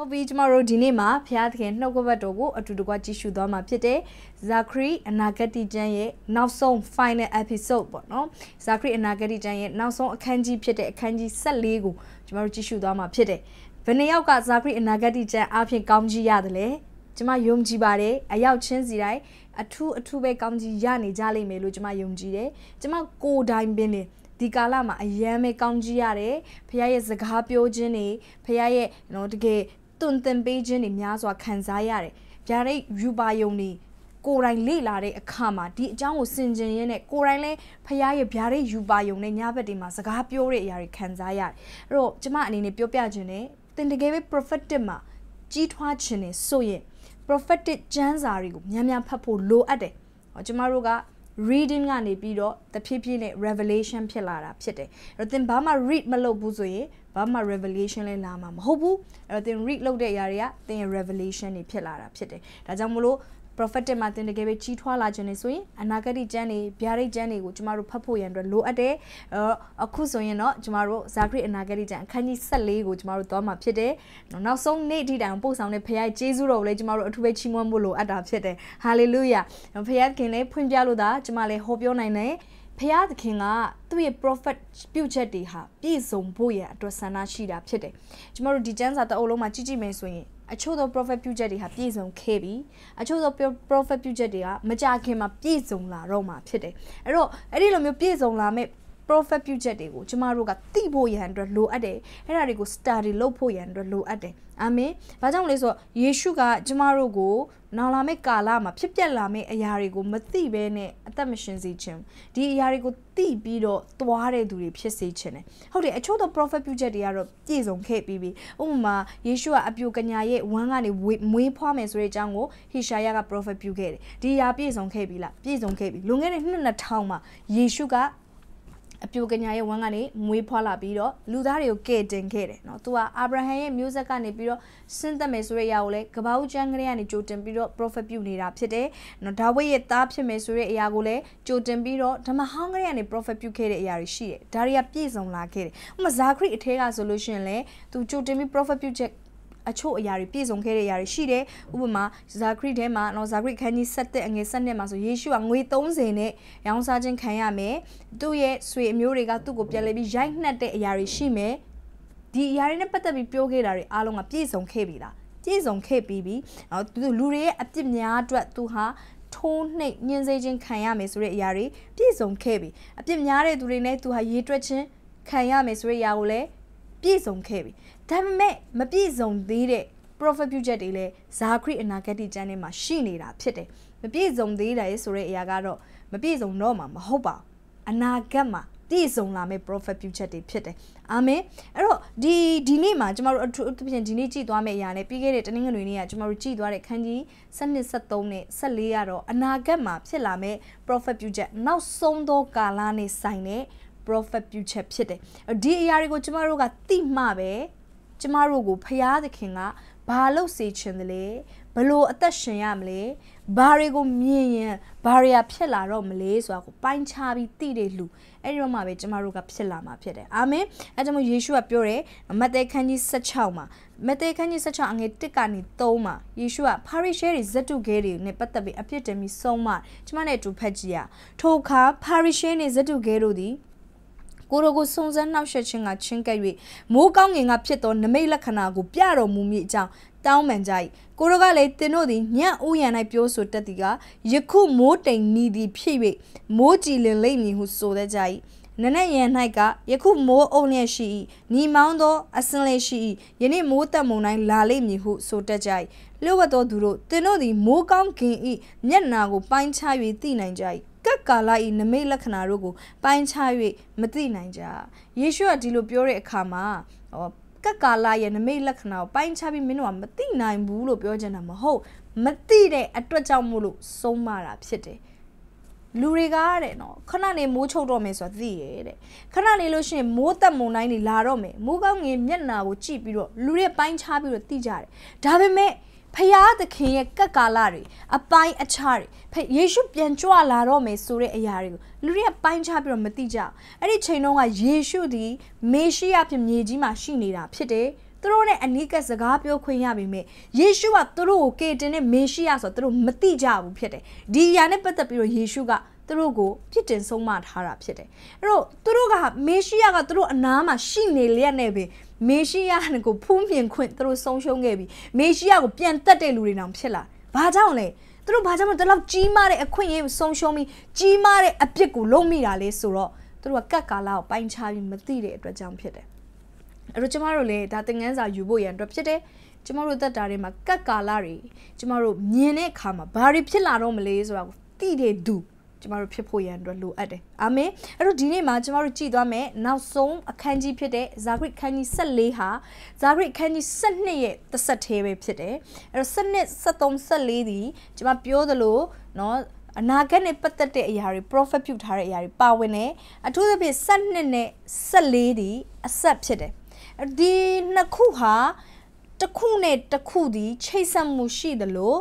ဟုတ်ပြီကျမတို့ဒီနေ့မှာဘုရားသခင်နှုတ်ကပတ်တော်ကိုအတူတကွကြည့်ရှုသွားမှာဖြစ်တယ်။ဇာခရီအနာဂတိကျမ်းရဲ့နောက်ဆုံး final episode ပေါ့နော်။ဇာခရီအနာဂတိကျမ်းရဲ့နောက်ဆုံးအခန်းကြီးဖြစ်တဲ့အခန်းကြီး14ကိုကျမတို့ကြည့်ရှုသွားမှာဖြစ်တယ်။ဘယ်နှယောက်ကဇာခရီအနာဂတိကျမ်းအပြင်ကောင်းကြီးရတယ်လဲ။ကျမယုံကြည်ပါတယ်။အရောက်ချင်းစီတိုင်းအထူးအထူးပဲကောင်းကြီးရနေကြလိမ့်မယ်လို့ကျမယုံကြည်တယ်။ကျမကိုယ်တိုင်ပင်လေဒီကာလမှာအယမ်းပဲကောင်းကြီးရတယ်။ဖခင်ရဲ့စကားပြောခြင်းတွေဖခင်ရဲ့နော်တကယ်တွင်တင်ပေးခြင်းတွေများစွာခံစားရတယ်။ဗျာဒိတ်ယူပါယုံတွေကိုယ်တိုင်လေ့လာတဲ့အခါမှာဒီအကြောင်းကိုစင်ကြင်ရင်းနဲ့ကိုယ်တိုင်လည်းဖရားရဲ့ဗျာဒိတ်ယူပါယုံနဲ့ညဘက်တွေမှာစကားပြောတဲ့အရာတွေခံစားရတယ်။အဲ့တော့ကျမအနေနဲ့ပြောပြခြင်းနဲ့တင်တကယ်ပဲ prophetic မှာကြီးထွားခြင်းနဲ့ဆိုရင် prophetic ကျမ်းစာတွေကိုများများဖတ်ဖို့လိုအပ်တယ်။ဟောကျမတို့က reading ကနေပြီးတော့တဖြည်းဖြည်းနဲ့ revelation ဖြစ်လာတာဖြစ်တယ်။အဲ့တော့သင်ဘာမှ read မလုပ်ဘူးဆိုရင်ဘာမှ revelation လဲလာမှာမဟုတ်ဘူးအဲ့တော့သင် read လုပ်တဲ့အရာတွေကသင်ရဲ့ revelation တွေဖြစ်လာတာဖြစ်တယ်ဒါကြောင့်မလို့ prophetic မှာသင်တကယ်ပဲကြီးထွားလာခြင်းနေဆိုရင်အနာဂတ်ကျမ်းတွေဗျာဒိတ်ကျမ်းတွေကိုကျမတို့ဖတ်ဖို့ရန်အတွက်လိုအပ်တယ်အခုဆိုရင်တော့ကျမတို့ဇာခရီအနာဂတ်ကျမ်းအခန်းကြီး14ကိုကျမတို့သွားမှာဖြစ်တယ်နောက်ဆုံးနေ့ဒီတိုင်ပို့ဆောင်တဲ့ဖခင်ယေရှုတော်ကိုလည်းကျမတို့အထူးပဲချီးမွမ်းဖို့လိုအပ်တာဖြစ်တယ် hallelujah ဖခင်ခင်လည်းဖွင့်ပြလို့သာကျမလည်းဟောပြောနိုင်တယ်ဖျားသခင်ကသူ့ရဲ့ prophet ပြုချက်တွေဟာပြည့်စုံဖို့ရန်အတွက်ဆန္ဒရှိတာဖြစ်တယ်။ကျမတို့ဒီကျမ်းစာတအုပ်လုံးမှာကြည့်ကြည့်မယ်ဆိုရင်အချို့သော prophet ပြုချက်တွေဟာပြည့်စုံခဲ့ပြီ။အချို့သော prophet ပြုချက်တွေကမကြခင်မှာပြည့်စုံလာတော့မှာဖြစ်တယ်။အဲ့တော့အဲ့ဒီလိုမျိုးပြည့်စုံလာမဲ့ profit ပြုချက်တွေကိုကျမတို့ကသိဖို့ရန်အတွက်လိုအပ်တယ်အဲ့ဒါတွေကို study လုပ်ဖို့ရန်အတွက်လိုအပ်တယ်အာမင်ဘာကြောင့်လဲဆိုတော့ယေရှုကကျမတို့ကိုနောက်လာမယ့်ကာလမှာဖြစ်ပျက်လာမယ့်အရာတွေကို မသိဘဲနဲ့အသက်မရှင်စေခြင်းဒီအရာတွေကိုသိပြီးတော့သွားတဲ့သူတွေဖြစ်စေခြင်း ਨੇ ဟုတ်တယ်အချို့သော prophet ပြုချက်တွေကတော့ပြည့်စုံခဲ့ပြီးပြီဥပမာယေရှုကအပြိုကညာရဲ့ဝမ်းကနေမွေးဖွားမယ်ဆိုတဲ့အကြောင်းကိုဟေရှာယက prophet ပြုခဲ့တယ်ဒီအရာပြည့်စုံခဲ့ပြီလားပြည့်စုံခဲ့ပြီလွန်ခဲ့တဲ့2000မှာယေရှုကအပြိုကညာရဲ့ဝမ်းကနေမွေးဖွားလာပြီးတော့လူသားတွေကိုကဲ့တင်ခဲ့တယ်နော်သူကအာဗြဟံရဲ့မျိုးဆက်ကနေပြီးတော့ဆင်းသက်မယ်ဆိုတဲ့အရာကိုလည်းကဘာဦးကျမ်းကလေးကနေကြိုတင်ပြီးတော့ prophet ပြုနေတာဖြစ်တယ်နော်ဒါဝိဒ်ရဲ့သားဖြစ်မယ်ဆိုတဲ့အရာကိုလည်းကြိုတင်ပြီးတော့ဓမ္မဟောင်းကလေးကနေ prophet ပြုခဲ့တဲ့အရာတွေရှိတယ်ဒါတွေကပြည့်စုံလာခဲ့တယ်ဥပမာဇာခရီအထဲကဆိုလို့ရှိရင်လည်းသူကြိုတင်ပြီး prophet ပြုချက်အချို့အရာတွေပြည့်စုံခဲ့တဲ့အရာတွေရှိတယ်ဥပမာဇာခရစ်ထဲမှာနော်ဇာခရစ်ခန်းကြီး7အငယ်7မှာဆိုယေရှုကငွေ30နဲ့ရောင်းစားခြင်းခံရမယ်သူ့ရဲ့ဆွေအမျိုးတွေကသူ့ကိုပြန်လဲပြီးရိုက်နှက်တဲ့အရာတွေရှိမယ်ဒီအရာတွေနဲ့ပတ်သက်ပြီးပြောခဲ့တာတွေအားလုံးကပြည့်စုံခဲ့ပြီလားပြည့်စုံခဲ့ပြီးပြီနော်သူလူတွေရဲ့အပြစ်များအတွက်သူဟာထိုးနှိပ်ညှင်းဆဲခြင်းခံရမယ်ဆိုတဲ့အရာတွေပြည့်စုံခဲ့ပြီအပြစ်များတဲ့သူတွေနဲ့သူဟာရေးတွက်ခြင်းခံရမယ်ဆိုတဲ့အရာကိုလည်းပြည့်စုံခဲ့ပြီဒါပေမဲ့မပြည့်စုံသေးတဲ့ profit budget တွေလည်းဇာခရီအနာဂတ်ကျမ်းထဲမှာရှိနေတာဖြစ်တယ်မပြည့်စုံသေးတယ်ဆိုတဲ့အရာကတော့မပြည့်စုံတော့မှာမဟုတ်ပါဘူးအနာဂတ်မှာပြည့်စုံလာမယ့် profit future တွေဖြစ်တယ်။အာမင်။အဲ့တော့ဒီဒီနေ့မှာကျမတို့အထူးသဖြင့်ဒီနေ့ကြည့်သွားမယ့်အရာနဲ့ပြီးခဲ့တဲ့တနင်္ဂနွေနေ့ကကျမတို့ကြည့်သွားတဲ့ခန်းကြီး7 23နဲ့14ကတော့အနာဂတ်မှာဖြစ်လာမယ့် profit future နောက်ဆုံးသောကာလနဲ့ဆိုင်တဲ့ profit future ဖြစ်တယ်။ဒီအရာတွေကိုကျမတို့ကသိမှပဲကျမတို့ကိုဖရာသခင်ကဘာလို့စေချင်တယ်လဲဘလို့အသက်ရှင်ရမလဲဘာတွေကိုမြင်ရင်ဘာတွေဖြစ်လာတော့မလဲဆိုတာကိုပိုင်းခြားပြီးသိတဲ့လူအဲ့ဒီတော့မှပဲကျမတို့ကဖြစ်လာမှာဖြစ်တယ်အာမင်အဲ့ကြောင့်ယေရှုကပြောတယ်မဿဲခန်းကြီး16မှာမဿဲခန်းကြီး16အငယ်1ကနေ3မှာယေရှုကပါရီရှဲတွေဇတုခဲတွေနဲ့ပတ်သက်ပြီးအပြစ်တင်ပြီးဆုံးမကျမနဲ့အတူဖတ်ကြည့်ရထိုအခါပါရီရှဲနဲ့ဇတုခဲတို့သည်ကိုတို့ကိုစုံစမ်းနှောက်ယှက်ခြင်းကချင်းကပ်၍မိုးကောင်းငင်ကဖြစ်သောနမိတ်လက္ခဏာကိုပြတော်မူမည်အကြောင်းတောင်းပန်ကြ၏ကိုတို့ကလည်းသင်တို့သည်ညံ့ဥယျာဉ်၌ပြောဆိုတတ်သည်ကယခုမိုးတိမ်နီသည်ဖြစ်၍မိုးကြည်လင်လိမ့်မည်ဟုဆိုတတ်ကြ၏နနက်ရန်၌ကယခုမိုးအုံလျက်ရှိ၏ညီမောင်းသောအစင်လျက်ရှိ၏ယနေ့မိုးတက်မုန်တိုင်းလာလိမ့်မည်ဟုဆိုတတ်ကြ၏လျှော့ဝတ်သောသူတို့သင်တို့သည်မိုးကောင်းခင်၏မျက်နာကိုပိုင်းခြား၍သိနိုင်ကြ၏ကပ်ကာလ၏နမိတ်လက္ခဏာတို့ကိုပိုင်းခြား၍မသိနိုင်ကြ။ယေရှုကဒီလိုပြောတဲ့အခါမှာဟောကပ်ကာလရဲ့နမိတ်လက္ခဏာကိုပိုင်းခြားပြီးမင်းတို့ကမသိနိုင်ဘူးလို့ပြောချင်တာမဟုတ်မသိတဲ့အတွက်ကြောင့်မို့လို့ဆုံးမတာဖြစ်တယ်။လူတွေကတဲ့နော်ခဏနေမိုးချုပ်တော့မယ်ဆိုတာသိရဲ့တဲ့ခဏနေလို့ရှိရင်မိုးတက်မုန်တိုင်းတွေလာတော့မယ်မိုးကောင်းငင်မျက်နာကိုကြည့်ပြီးတော့လူတွေပိုင်းခြားပြီးတော့သိကြတယ်ဒါပေမဲ့ဖရာသခင်ရဲ့ကက်ကာလတွေအပိုင်းအခြားတွေယေရှုပြန်ကြွလာတော့မယ်ဆိုတဲ့အရာတွေကိုလူတွေကပိုင်းခြားပြီးတော့မသိကြဘူးအဲ့ဒီချိန်တုန်းကယေရှုသည်မေရှိယဖြစ်မြေကြီးမှာရှိနေတာဖြစ်တယ်သူတို့နဲ့အနီးကပ်စကားပြောခွင့်ရပေမဲ့ယေရှုကသူတို့ကိုကေတင်နဲ့မေရှိယဆိုတော့သူတို့မသိကြဘူးဖြစ်တယ်ဒီအရာနဲ့ပတ်သက်ပြီးတော့ယေရှုကသူတို့ကိုပြစ်တင်ဆုံးမထားတာဖြစ်တယ်။အဲ့တော့သူတို့ကမေရှိယကသူတို့အနားမှာရှိနေလျက်နဲ့ပဲမေရှိယကိုဖူးမြင်ခွင့်သူတို့ဆုံးရှုံးခဲ့ပြီ။မေရှိယကိုပြန်တက်တဲ့လူတွေတောင်ဖြစ်လာ။ဘာကြောင့်လဲ။သူတို့ဘာကြောင့်မဒီလောက်ကြီးမားတဲ့အခွင့်အရေးဆုံးရှုံးပြီးကြီးမားတဲ့အပြစ်ကိုလုံးမိတာလဲဆိုတော့သူတို့ကကတ်ကာလာကိုပိုင်းခြားပြီးမသိတဲ့အတွက်ကြောင့်ဖြစ်တယ်အဲ့တော့ကျမတို့လည်းဒါသင်ငန်းစာယူဖို့ရန်အတွက်ဖြစ်တယ်ကျမတို့တက်တာတွေမှာကတ်ကာလာတွေကျမတို့မြင်တဲ့အခါမှာဘာတွေဖြစ်လာတော့မလဲဆိုတာကိုသိတဲ့သူကျမတို့ဖြစ်ဖို့ရန်အတွက်လိုအပ်တယ်အာမင်အဲ့တော့ဒီနေ့မှာကျမတို့ကြည့်သွားမယ်နောက်ဆုံးအခန်းကြီးဖြစ်တဲ့ဇာဂရိအခန်းကြီး14ဟာဇာဂရိအခန်းကြီး12ရဲ့တစ်ဆက်သေးပဲဖြစ်တယ်အဲ့တော့12 13 14ဒီကျမပြောသလိုเนาะအနာဂတ်နဲ့ပတ်သက်တဲ့အရာတွေ profit ပြုထားတဲ့အရာတွေပါဝင်တယ်အထူးသဖြင့်12နဲ့14ဒီအဆက်ဖြစ်တယ်ဒီနှစ်ခုဟာတစ်ခုနဲ့တစ်ခုဒီချိတ်ဆက်မှုရှိသလို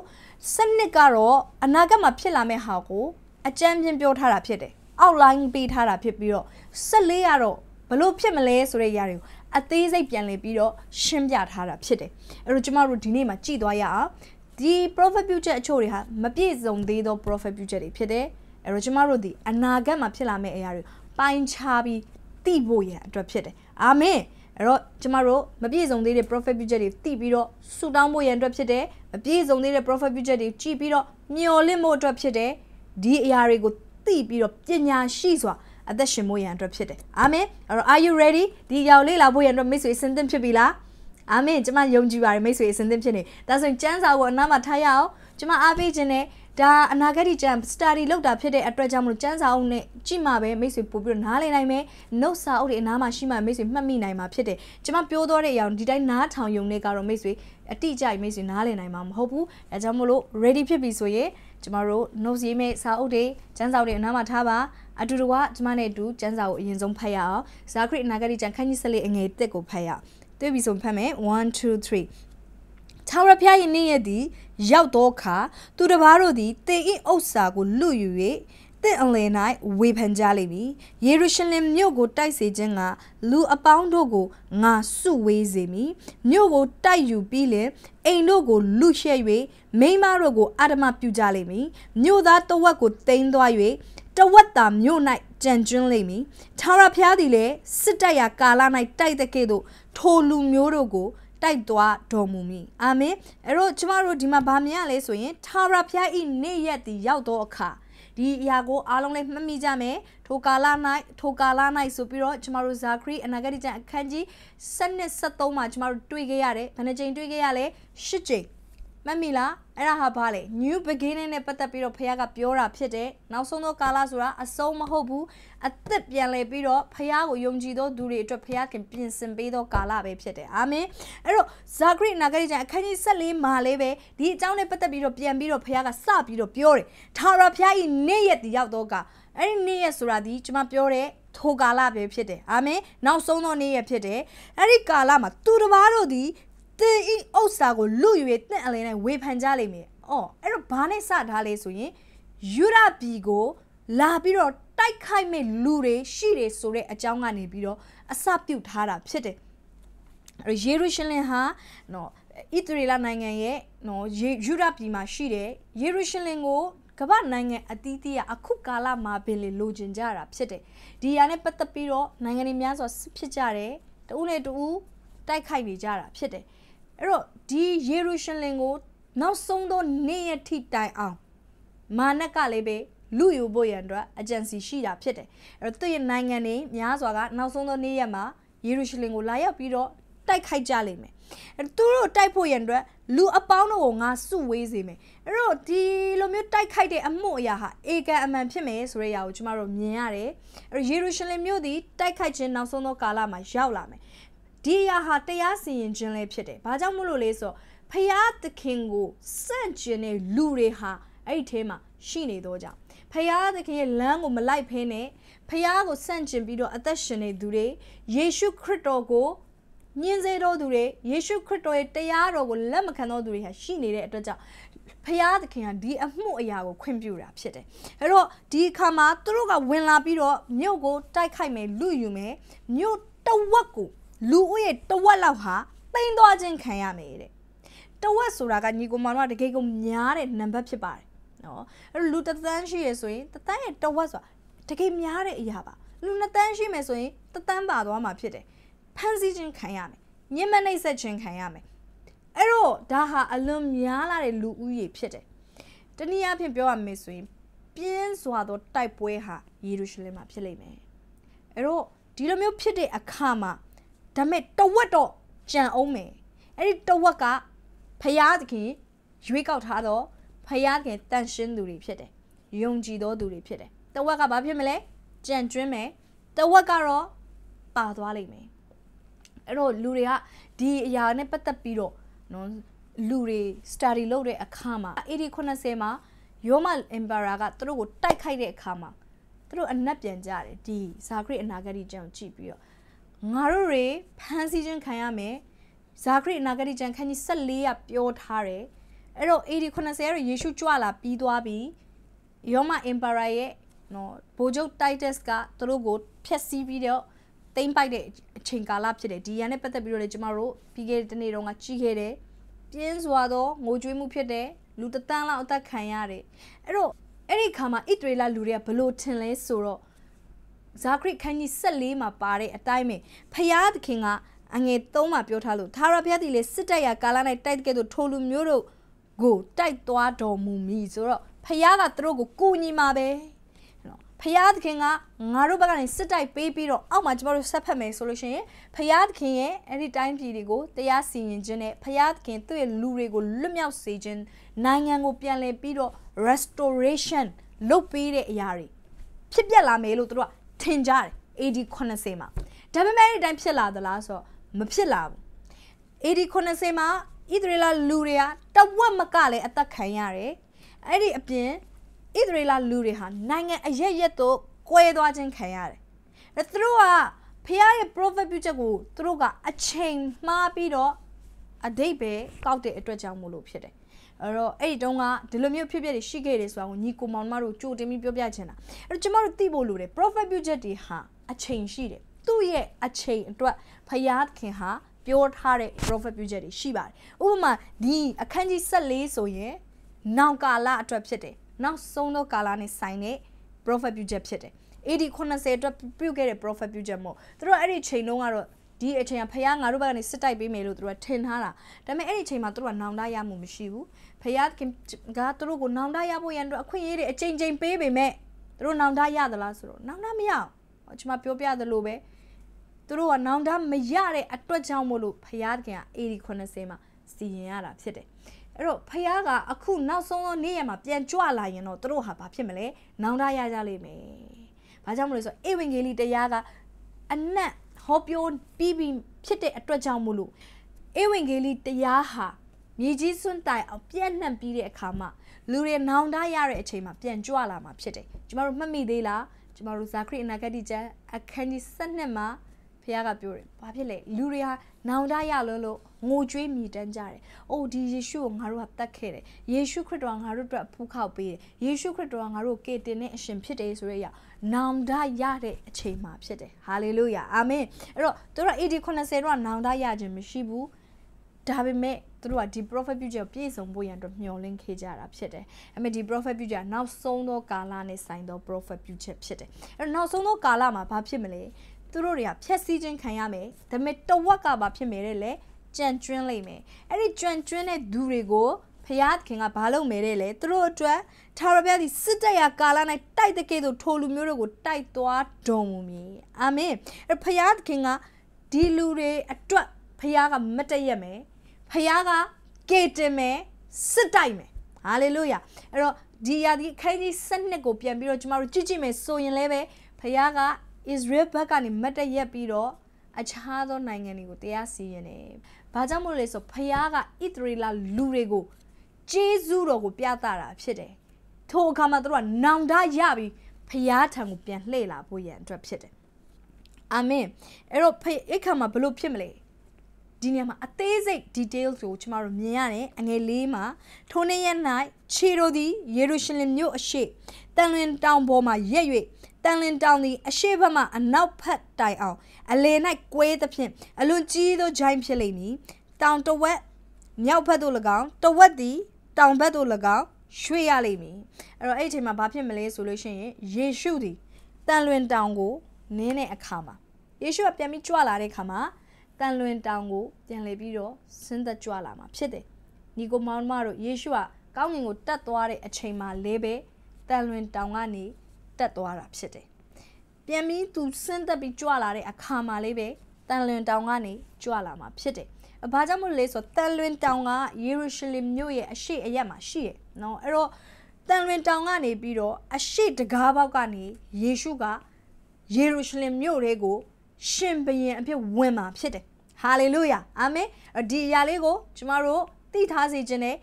စနစ်ကတော့အနာဂတ်မှာဖြစ်လာမယ့်ဟာကိုအကြမ်းပြင်းပြောထားတာဖြစ်တယ်။ outline ပေးထားတာဖြစ်ပြီးတော့14ကတော့ဘလို့ဖြစ်မလဲဆိုတဲ့ຢာတွေကိုအသေးစိတ်ပြန်လည်ပြီးတော့ရှင်းပြထားတာဖြစ်တယ်။အဲ့တော့ကျမတို့ဒီနေ့မှာကြည့်သွားရအောင်။ဒီ profit future အချို့တွေဟာမပြည့်စုံသေးသော profit future တွေဖြစ်တယ်။အဲ့တော့ကျမတို့ဒီအနာဂတ်မှာဖြစ်လာမယ့်အရာတွေပိုင်းခြားပြီးသိဖို့ရအတွက်ဖြစ်တယ်။အာမင်။အဲ့တော့ကျမတို့မပြည့်စုံသေးတဲ့ profit future တွေသိပြီးတော့ဆူတောင်းဖို့ရန်အတွက်ဖြစ်တယ်။မပြည့်စုံသေးတဲ့ profit future တွေကြည့်ပြီးတော့မျှော်လင့်ဖို့အတွက်ဖြစ်တယ်။ဒီအရာတွေကိုသိပြီးတော့ပညာရှိစွာအသက်ရှင်ဖို့ရန်အတွက်ဖြစ်တယ်အာမင်အဲ့တော့ are you ready ဒီရောက်လေးလာဖို့ရန်အတွက်မိတ်ဆွေစင်သင့်ဖြစ်ပြီလားအာမင်ကျွန်မယုံကြည်ပါတယ်မိတ်ဆွေအစဉ်သင့်ဖြစ်နေဒါဆိုရင်ကျမ်းစာကိုအနားမှာထားရအောင်ကျွန်မအားပေးခြင်းနဲ့ဒါအနာဂတ်ကျမ်း study လုပ်တာဖြစ်တဲ့အတွက်ကြောင့်မလို့ကျမ်းစာအုပ်နဲ့ကြည့်မှပဲမိတ်ဆွေပို့ပြီးတော့နားလည်နိုင်မယ် note စာအုပ်တွေအနားမှာရှိမှမိတ်ဆွေမှတ်မိနိုင်မှာဖြစ်တယ်ကျွန်မပြောတော့တဲ့အရာဒီတိုင်းနားထောင်ယုံနေကြတော့မိတ်ဆွေအတိအကျမိတ်ဆွေနားလည်နိုင်မှာမဟုတ်ဘူးဒါကြောင့်မို့လို့ ready ဖြစ်ပြီဆိုရင်ကျမတို့ notes ရေးမယ့်စာအုပ်တွေကျမ်းစာတွေအနားမှာထားပါအတူတကွကျမနဲ့အတူကျမ်းစာကိုအရင်ဆုံးဖတ်ရအောင်ဇာခရစ်အနာဂတိကျမ်းခန်းကြီး၁၄အငယ်၁ကိုဖတ်ရအောင်တွေ့ပြီဆိုဖတ်မယ်1 2 3ထာဝရဘုရား၏နေ့ရက်သည်ရောက်သောအခါသူတပားတို့သည်တေဤဥစ္စာကိုလွတ်ယူသင့်အလယ်၌ဝေဖန်ကြလိမ့်မည်ယေရုရှလင်မြို့ကို တိုက်စေခြင်းကလူအပေါင်းတို့ကိုငါစုဝေးစေမည်မြို့ကိုတိုက်ယူပြီးလင်အိမ်တို့ကို လူရှဲ့၍မိန်းမတို့ကိုအာဓမပြုကြလိမ့်မည်မြို့သားတဝက်ကိုတိမ်းသွား၍တဝက်သာမြို့၌ကြံကျွန်းလိမ့်မည်ထာဝရဘုရားသည်လည်းစစ်တပ်ရာကာလ၌တိုက်တဲ့ကဲ့သို့ထိုလူမျိုးတို့ကိုတိုက်သွားတော်မူမည်အာမင်အဲ့တော့ကျမတို့ဒီမှာဗာမြင်ရလဲဆိုရင်ထာဝရဘုရား၏နေ့ရက်သည်ရောက်သောအခါဒီအရာကိုအားလုံးလည်းမှတ်မိကြမယ်ထိုကာလ၌ထိုကာလ၌ဆိုပြီးတော့ကျမတို့ဇာခရီအနာဂတ်ကျမ်းအခန်းကြီး7 23မှာကျမတို့တွေ့ခဲ့ရတယ်ဘယ်နှကြိမ်တွေ့ခဲ့ရလဲ၈ကြိမ်မတ်မီလားအဲ့ဒါဟာဘာလဲ new beginning နဲ့ပတ်သက်ပြီးတော့ဖခင်ကပြောတာဖြစ်တယ်နောက်ဆုံးသောကာလဆိုတာအဆုံးမဟုတ်ဘူးအသက်ပြန်လဲပြီးတော့ဖခင်ကိုယုံကြည်သောသူတွေအတွက်ဖခင်ပြင်ဆင်ပေးသောကာလပဲဖြစ်တယ်အာမင်အဲ့တော့ဇာခရိနာဂရိကျမ်းအခန်းကြီး14မှာလေးပဲဒီအကြောင်းနဲ့ပတ်သက်ပြီးတော့ပြန်ပြီးတော့ဖခင်ကစပြီးတော့ပြောတယ်ထာဝရဖခင်ဤနေ့ရက်ဒီရောက်တော့ကအဲ့ဒီနေ့ရက်ဆိုတာဒီကျွန်မပြောတဲ့ထိုကာလပဲဖြစ်တယ်အာမင်နောက်ဆုံးသောနေ့ရက်ဖြစ်တယ်အဲ့ဒီကာလမှာသူတစ်ပါးတို့သည်သင်ဤဥစ္စာကိုလူ၍တင့်အလင်းနဲ့ဝေဖန်ကြလိမ့်မယ်။အော်အဲ့တော့ဘာနဲ့စထားလဲဆိုရင်ယူရပီကို လာပြီးတော့တိုက်ခိုက်မဲ့လူတွေရှိတယ်ဆိုတဲ့အကြောင်းကနေပြီးတော့အစပြုတ်ထားတာဖြစ်တယ်။ယေရုရှလင်ဟာနော်ဣသရေလနိုင်ငံရဲ့နော်ယူရပီမှာရှိတယ်။ယေရုရှလင်ကိုကမ္ဘာနိုင်ငံအသီးသီးကအခုကာလမှာပင်လေလိုချင်ကြတာဖြစ်တယ်။ဒီရာနဲ့ပတ်သက်ပြီးတော့နိုင်ငံတွေများစွာဖြစ်ကြတယ်။တဦးနဲ့တဦးတိုက်ခိုက်နေကြတာဖြစ်တယ်။အဲ့တော့ဒီယေရုရှလင်ကို နောက်ဆုံးသောနေ့ရက်ထိတိုင်အောင်မာနကလည်းပဲလူယူဖို့ရန်အတွက်အဂျင်စီရှိတာဖြစ်တယ်အဲ့တော့သူ့ရဲ့နိုင်ငံတွေများစွာကနောက်ဆုံးသောနေ့ရက်မှာယေရုရှလင်ကိုလာရောက်ပြီးတော့တိုက်ခိုက်ကြလိမ့်မယ်အဲ့သူတို့တိုက်ဖို့ရန်အတွက်လူအပေါင်းတို့ကိုငါစုဝေးစေမယ်အဲ့တော့ဒီလိုမျိုးတိုက်ခိုက်တဲ့အမှုအရာဟာအေကန်အမှန်ဖြစ်မယ်ဆိုတဲ့အရာကိုကျမတို့မြင်ရတယ်အဲ့ယေရုရှလင်မြို့သည်တိုက်ခိုက်ခြင်းနောက်ဆုံးသောကာလမှာရောက်လာမယ်ဒီအရာဟာတရားစီရင်ခြင်းလည်းဖြစ်တယ်ဘာကြောင့်မို့လို့လဲဆိုတော့ဖယားသခင်ကိုစန့်ကျင်တဲ့လူတွေဟာအဲ့ဒီထဲမှာရှိနေတော့ကြောင့်ဖယားသခင်ရဲ့လမ်းကိုမလိုက်ဖဲနဲ့ဖယားကိုစန့်ကျင်ပြီးတော့အသက်ရှင်နေသူတွေယေရှုခရစ်တော်ကိုညင်စေတော်သူတွေယေရှုခရစ်တော်ရဲ့တရားတော်ကိုလက်မခံတော်သူတွေဟာရှိနေတဲ့အတွက်ကြောင့်ဖယားသခင်ကဒီအမှုအရာကိုခွင့်ပြုတာဖြစ်တယ်။အဲတော့ဒီအခါမှာသူတို့ကဝင်လာပြီးတော့မြို့ကိုတိုက်ခိုက်မယ်လူယူမယ်မြို့တဝက်ကိုလူဦးရေတဝက်လောက်ဟာတိမ့်သွားခြင်းခံရမယ်တဲ့တဝက်ဆိုတာကညီကောင်မတို့ကတကယ်ကိုများတဲ့နံပါတ်ဖြစ်ပါတယ်နော်အဲ့လူတသန်းရှိရဆိုရင်တသန်းရဲ့တဝက်ဆိုတာတကယ်များတဲ့အရာပါလူနှစ်သန်းရှိမယ်ဆိုရင်တသန်းပါသွားမှာဖြစ်တယ်ဖန်ဆီးခြင်းခံရမယ်ညှဉ်းပန်းနှိပ်စက်ခြင်းခံရမယ်အဲ့တော့ဒါဟာအလွန်များလာတဲ့လူဦးရေဖြစ်တယ်တနည်းအားဖြင့်ပြောရမယ်ဆိုရင် ပြင်းစွာသောတိုက်ပွဲဟာယေရုရှလင်မှာဖြစ်လိမ့်မယ်အဲ့တော့ဒီလိုမျိုးဖြစ်တဲ့အခါမှာဒါပေမဲ့တဝက်တော့ကြံအောင်မယ်အဲ့ဒီတဝက်ကဖရာသခင်ရွေးကောက်ထားတော့ဖရာသခင်တန်ရှင်းသူတွေဖြစ်တယ်ယုံကြည်သောသူတွေဖြစ်တယ်တဝက်ကဘာဖြစ်မလဲကြံကျွင်းမယ်တဝက်ကတော့ပါသွားလိမ့်မယ်အဲ့တော့လူတွေကဒီအရာနဲ့ပတ်သက်ပြီးတော့နော်လူတွေ study လုပ်တဲ့အခါမှာ80 90မှာယောမအင်ပါရာကသူတို့ကိုတိုက်ခိုက်တဲ့အခါမှာသူတို့အနက်ပြန်ကြတယ်ဒီဇာခရိအနာဂတိကျမ်းကိုကြည့်ပြီးတော့ငါတို့တွေဖမ်းဆီးခြင်းခံရမယ်ဇာခရိအနာဂတိကျမ်းခန်းကြီး14ရပြောထားတယ်အဲ့တော့ AD 80ရဲ့ယေရှုကြွလာပြီးသွားပြီးရောမ Empire ရဲ့နော်ဘိုးချုပ် Titus ကသူတို့ကိုဖျက်ဆီးပြီးတော့တိမ့်ပိုက်တဲ့အချိန်ကာလဖြစ်တယ်ဒီရန်နဲ့ပတ်သက်ပြီးတော့လည်းကျမတို့ပြီးခဲ့တဲ့နေ့တုန်းကကြီးခဲ့တယ်ပြင်းစွာသောငိုကြွေးမှုဖြစ်တယ်လူတန်းလောက်အသက်ခံရတယ်အဲ့တော့အဲ့ဒီခါမှာဣတရေလလူတွေကဘလို့ထင်လဲဆိုတော့ဇာခရစ်ခန်းကြီး14မှာပါတဲ့အတိုင်းပဲဖယားသခင်ကအငယ်3မှာပြောထားလို့သာရဘုရားသည်လေစစ်တပ်ရာကာလ၌တိုက်တဲ့ကဲ့သို့ထိုလူမျိုးတို့ကိုတိုက်သွားတော်မူမည်ဆိုတော့ဖယားကသူတို့ကိုကူညီမှာပဲဖယားသခင်ကငါတို့ဘက်ကနေစစ်တိုက်ပေးပြီးတော့အောက်မှာကျမတို့ဆက်ဖက်မယ်ဆိုလို့ရှိရင်ဖယားသခင်ရဲ့အဲ့ဒီတိုင်းပြည်တွေကိုတရားစီရင်ခြင်းနဲ့ဖယားသခင်သူ့ရဲ့လူတွေကိုလွတ်မြောက်စေခြင်းနိုင်ငံကိုပြန်လည်ပြီးတော့ restoration လုပ်ပေးတဲ့အရာတွေဖြစ်ပျက်လာမယ်လို့သူတို့ကထင်ကြတယ် AD 80မှာဒါပေမဲ့အဲ့ဒီတိုင်းဖြစ်လာသလားဆိုတော့မဖြစ်လာဘူး AD 80မှာဣသရေလလူတွေကတဝက်မကလည်းအသက်ခံရတယ်အဲ့ဒီအပြင်ဣသရေလလူတွေဟာနိုင်ငံအရရက်တို့ကွဲသွားခြင်းခံရတယ်ဒါသူတို့ကဖခင်ရဲ့ prophet ပြုချက်ကိုသူတို့ကအချိန်မှားပြီးတော့အတိတ်ပဲကောက်တဲ့အတွက်ကြောင့်မို့လို့ဖြစ်တယ်အဲ့တော့အဲ့ဒီတုန်းကဒီလိုမျိုးဖြစ်ပျက်တွေရှိခဲ့တယ်ဆိုတာကိုညီကိုမောင်မတို့ကြိုတင်ပြီးပြောပြချင်တာအဲ့တော့ကျမတို့သိဖို့လိုတယ် profit budget တွေဟာအချိန်ရှိတယ်သူ့ရဲ့အချိန်အတွက်ဖယားခင်ဟာပြောထားတဲ့ profit budget တွေရှိပါတယ်ဥပမာဒီအခန်းကြီး14ဆိုရင် နောက်ကာလအတွက်ဖြစ်တယ်နောက်ဆုံးသောကာလနဲ့ဆိုင်တဲ့ profit budget ဖြစ်တယ် AD 80အတွက်ပြုတ်ခဲ့တဲ့ profit budget မို့သူတို့အဲ့ဒီချိန်တုန်းကတော့ဒီအချိန်ကဖះငါတို့ဘက်ကနေစစ်တိုက်ပေးမယ်လို့သူတို့ကထင်ထားတာဒါပေမဲ့အဲ့ဒီအချိန်မှာသူတို့ကနောင်တရမှုမရှိဘူးဖះကသူတို့ကိုနောင်တရဖို့ရန်အတွက်အခွင့်အရေးတွေအချိန်ချင်းပေးပေမဲ့သူတို့နောင်တရသလားဆိုတော့နောင်တမရအောင်ကျွန်မပြောပြသလိုပဲသူတို့ကနောင်တမရတဲ့အတွက်ကြောင့်မို့လို့ဖះခင်က80မှာစီရင်ရတာဖြစ်တယ်အဲ့တော့ဖះကအခုနောက်ဆုံးသောနေ့ရက်မှာပြန်ကြွလာရင်တော့သူတို့ဟာဘာဖြစ်မလဲနောင်တရကြလိမ့်မယ်။ဘာကြောင့်မလို့ဆိုဧဝံဂေလိတရားကအနက်ဟောပြောပြီးပြီးဖြစ်တဲ့အတွက်ကြောင့်မို့လို့ဧဝံဂေလိတရားဟာမြေကြီးစွန့်တိုင်အောင်ပြန့်နှံ့ပြီးတဲ့အခါမှာလူတွေနောင်တရတဲ့အချိန်မှာ ပြန်ကြွလာမှာဖြစ်တယ်။ကျမတို့မှတ်မိသေးလား။ကျမတို့ဇာခရီအနာဂတ်ကျမ်းအခန်းကြီး7မှာဖခင်ကပြောတယ်ဘာဖြစ်လဲလူတွေဟာနောင်တရလွန်းလို့ငိုကြွေးမြည်တမ်းကြတယ်။အိုးဒီယေရှုကိုငါတို့ကတတ်ခဲ့တယ်။ယေရှုခရစ်တော်ကငါတို့အတွက်ဖူးခေါက်ပေးတယ်။ယေရှုခရစ်တော်ကငါတို့ကယ်တင်တဲ့အရှင်ဖြစ်တယ်ဆိုတဲ့အရာနောင်တရတဲ့အချိန်မှာဖြစ်တယ်။ဟာလေလုယာအာမင်။အဲ့တော့သူတို့ AD 80တော့နောင်တရခြင်းမရှိဘူး။ဒါပေမဲ့သူတို့ကဒီ prophet ပြုချက်ကိုပြည့်စုံဖို့ရန်အတွက်မျှော်လင့်ခဲ့ကြတာဖြစ်တယ်။အဲ့မဲ့ဒီ prophet ပြုချက်ကနောက်ဆုံးသောကာလနဲ့ဆိုင်သော prophet ပြုချက်ဖြစ်တယ်။အဲ့တော့နောက်ဆုံးသောကာလမှာဘာဖြစ်မလဲ။သူတို့တွေကဖြက်စီးခြင်းခံရမယ်ဒါပေမဲ့တဝက်ကပါဖြစ်မယ်တဲ့လေကြံကျွင်းလိမ့်မယ်အဲ့ဒီကြံကျွင်းတဲ့သူတွေကိုဖျားခင်ကဘာလုပ်မယ်တဲ့လေသူတို့အတွက်ထာဝရဘုရားသည်စစ်တပ်ရကာလ၌တိုက်တဲ့ကဲ့သို့ထိုလူမျိုးတို့ကိုတိုက်သွားတော်မူမည်အာမင်အဲ့ဖျားခင်ကဒီလူတွေအတွက်ဖျားကမတည့်ရမယ်ဖျားကကေတင်မယ်စစ်တိုက်မယ်ဟာလေလုယာအဲ့တော့ဒီရာဒီခိုင်းကြီးစနစ်ကိုပြန်ပြီးတော့ကျမတို့ကြည့်ကြည့်မယ်ဆိုရင်လည်းပဲဖျားက Israel ဘက်ကနေမတ်တရက်ပြီးတော့အခြားသောနိုင်ငံတွေကိုတရားစီရင်တယ်။ဘာကြောင့်မို့လဲဆိုဖယားကဣသရေလလူတွေကိုဂျေဇုတော်ကိုပြသတာဖြစ်တယ်။ထိုအခါမှာသူတို့ကနောင်တရပြီးဖယားထံကိုပြန်လှည့်လာဖို့ရန်အတွက်ဖြစ်တယ်။အာမင်။အဲ့တော့ဖေအခါမှာဘလို့ဖြစ်မလဲ။ဒီနေရာမှာအသေးစိတ် details ကိုကျမတို့မြင်ရတယ်အငယ်လေးမှာထိုနေ့ရက်၌ခြေတို့သည်ယေရုရှလင်မြို့အရှိတန်လွင်တောင်ပေါ်မှာရက်၍န်လင်တောင်သည်အရှိဘက်မှအနောက်ဘက်တိုင်အောင် အလယ်၌ကွဲသဖြင့်အလွန်ကြီးသောဂျိုင်းဖြစ်လိမ့်မည်တောင်တဝက်မြောက်ဘက်သို့၎င်းတဝက်သည်တောင်ဘက်သို့၎င်းရွှေ့ရလိမ့်မည်အဲ့တော့အဲ့ဒီအချိန်မှာဘာဖြစ်မလဲဆိုလို့ရှိရင်ယေရှုသည်တန်လွင်တောင်ကိုနင်းတဲ့အခါမှာယေရှုကပြန်ပြီးကြွလာတဲ့အခါမှာတန်လွင်တောင်ကိုပြန်လည်ပြီးတော့ဆင်းသက်ကြွလာမှာဖြစ်တယ်။ညီကိုမောင်မတို့ယေရှုကကောင်းကင်ကိုတက်သွားတဲ့အချိန်မှာလဲပဲတန်လွင်တောင်ကနေတက်သွားတာဖြစ်တယ်။ပြန်ပြီးသူဆင်းသက်ပြီးကြွလာတဲ့အခါမှာလေးပဲတန်လွင်တောင်ကနေကြွလာမှာဖြစ်တယ်။ဘာကြောင့်မလို့လဲဆိုတော့တန်လွင်တောင်ကယေရုရှလင်မြို့ရဲ့အရှိအယက်မှာရှိတယ်နော်။အဲ့တော့တန်လွင်တောင်ကနေပြီးတော့အရှိတကားဘောက်ကနေယေရှုကယေရုရှလင်မြို့ထဲကိုရှင်ဘုရင်အဖြစ်ဝင်มาဖြစ်တယ်။ဟာလေလုယာအာမင်ဒီအရာလေးကို ကျမတို့သိထားစေခြင်းနဲ့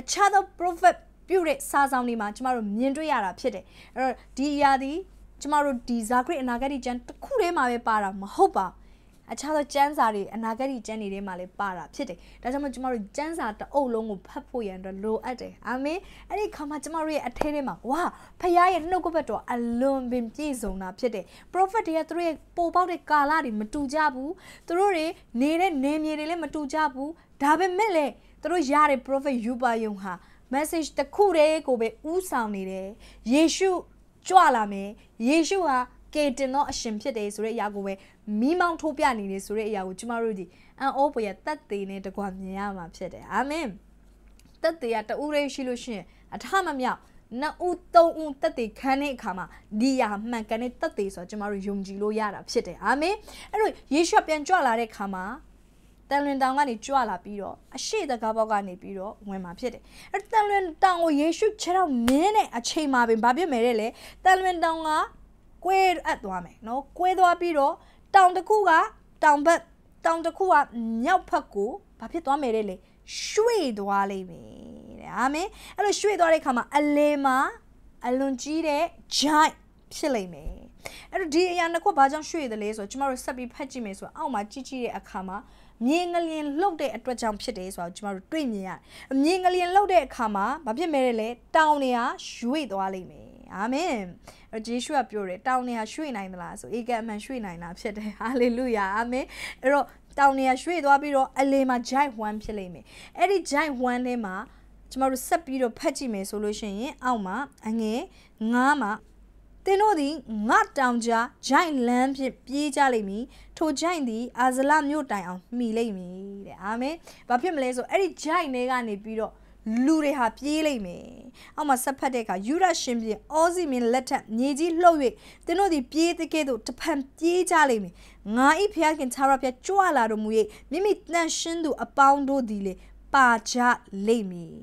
အခြားသော prophet ပြုတဲ့စာဆောင်တွေမှာကျမတို့မြင်တွေ့ရတာဖြစ်တယ်အဲ့တော့ဒီအရာဒီကျမတို့ဒီဇာခရိအနာဂတ်ကျမ်းတစ်ခုတည်းမှာပဲပါတာမဟုတ်ပါအခြားသောကျမ်းစာတွေအနာဂတ်ကျမ်းတွေထဲမှာလည်းပါတာဖြစ်တယ်။ဒါကြောင့်မို့ကျမတို့ကျမ်းစာတအုပ်လုံးကိုဖတ်ဖို့ရန်အတွက်လိုအပ်တယ်။အာမင်။အဲ့ဒီခါမှာကျမတို့ရဲ့အထဲထဲမှာဝါဖခင်ရဲ့နှုတ်ကပတ်တော်အလွန်ပင်ပြည့်စုံတာဖြစ်တယ်။ Prophet တွေကသူတို့ရဲ့ပို့ပေါက်တဲ့ကာလတွေမတူကြဘူး။သူတို့တွေနေတဲ့နေမြေတွေလည်းမတူကြဘူး။ဒါပေမဲ့လည်းသူတို့ရတဲ့ Prophet ယူပါယုံဟာ message တစ်ခုတည်းကိုပဲဥဆောင်နေတယ်ယေရှုကြွလာမယ်ယေရှုဟာကေတင်သောအရှင်ဖြစ်တယ်ဆိုတဲ့အရာကိုပဲမိမောင်းထိုးပြနေတယ်ဆိုတဲ့အရာကိုကျမတို့ဒီအန်အိုးပေါ်ရတတ်သေးနဲ့တကွာမြင်ရမှာဖြစ်တယ်အာမင်တတ်သေးရတူရဲရှိလို့ရှိရင်အထမမြောက်နှစ်ဦးသုံးဦးတက်တည်ခန်းတဲ့အခါမှာဒီယာမှန်ကန်တဲ့တက်တည်ဆိုတော့ကျမတို့ယုံကြည်လို့ရတာဖြစ်တယ်အာမင်အဲ့တော့ယေရှုပြန်ကြွလာတဲ့အခါမှာတန်လွင်တောင်ကနေကြွလာပြီးတော့အရှိတကားဘောက်ကနေပြီးတော့ဝင်มาဖြစ်တယ်အဲ့တန်လွင်တောင်ကိုယေရှုခြေထောက်နင်းတဲ့အချိန်မှာပင်ဘာဖြစ်မယ်တဲ့လေတန်လွင်တောင်ကကွဲအပ်သွားမယ်နော်ကွဲသွားပြီးတော့တောင်တစ်ခုက တောင်ဘက်တောင်တစ်ခုကမြောက်ဘက်ကိုဘာဖြစ်သွားမယ်တဲ့လေရွှေ့သွားလိမ့်မယ်တဲ့အာမင်အဲ့လိုရွှေ့သွားတဲ့အခါမှာအလေမှာအလွန်ကြီးတဲ့ giant ဖြစ်လိမ့်မယ်အဲ့တော့ဒီအရာနှစ်ခုဘာကြောင့်ရွှေ့တယ်လဲဆိုတော့ကျမတို့ဆက်ပြီးဖတ်ကြည့်မယ်ဆိုတော့အောက်မှာကြီးကြီးတဲ့အခါမှာမြေငလျင်လှုပ်တဲ့အတွက်ကြောင့်ဖြစ်တယ်ဆိုတော့ကျမတို့တွေ့မြင်ရတယ်။မြေငလျင်လှုပ်တဲ့အခါမှာမဖြစ်မဲတဲ့လေတောင်တွေကရွေ့သွားလိမ့်မယ်။အာမင်။ယေရှုကပြောတယ်တောင်တွေကရွှေ့နိုင်သလားဆိုဧကအမှန်ရွှေ့နိုင်တာဖြစ်တယ်။ဟာလေလုယာအာမင်။အဲ့တော့တောင်တွေကရွှေ့သွားပြီးတော့အလင်မှာ giant one ဖြစ်လိမ့်မယ်။အဲ့ဒီ giant one ထဲမှာကျမတို့ဆက်ပြီးတော့ဖတ်ကြည့်မယ်ဆိုလို့ရှိရင်အောက်မှာအငယ်9မှာသင်တို့သည်ငါတောင်ကြားဂျိုင်လန်းဖြင့်ပြေးကြလိမ့်မည်ထိုဂျိုင်သည်အာဇလမြို့တိုင်အောင်မှီလိမ့်မည်တဲ့အာမင်ဘာဖြစ်မလဲဆိုအဲ့ဒီဂျိုင်တွေကနေပြီးတော့လူတွေဟာပြေးလိမ့်မယ်။အောက်မှာဆက်ဖတ်တဲ့အခါယူရရှင်ပြင်အောစီမင်းလက်ထက်မြေကြီးလှုပ်၍သင်တို့သည်ပြေးတဲ့ကဲ့သို့တဖန်ပြေးကြလိမ့်မယ်။ငါ၏ဖျားခင်ခြားရဖျားကြွလာတော်မူ၍မိမိတန်ရှင်းသူအပေါင်းတို့သည်လေပါကြလိမ့်မည်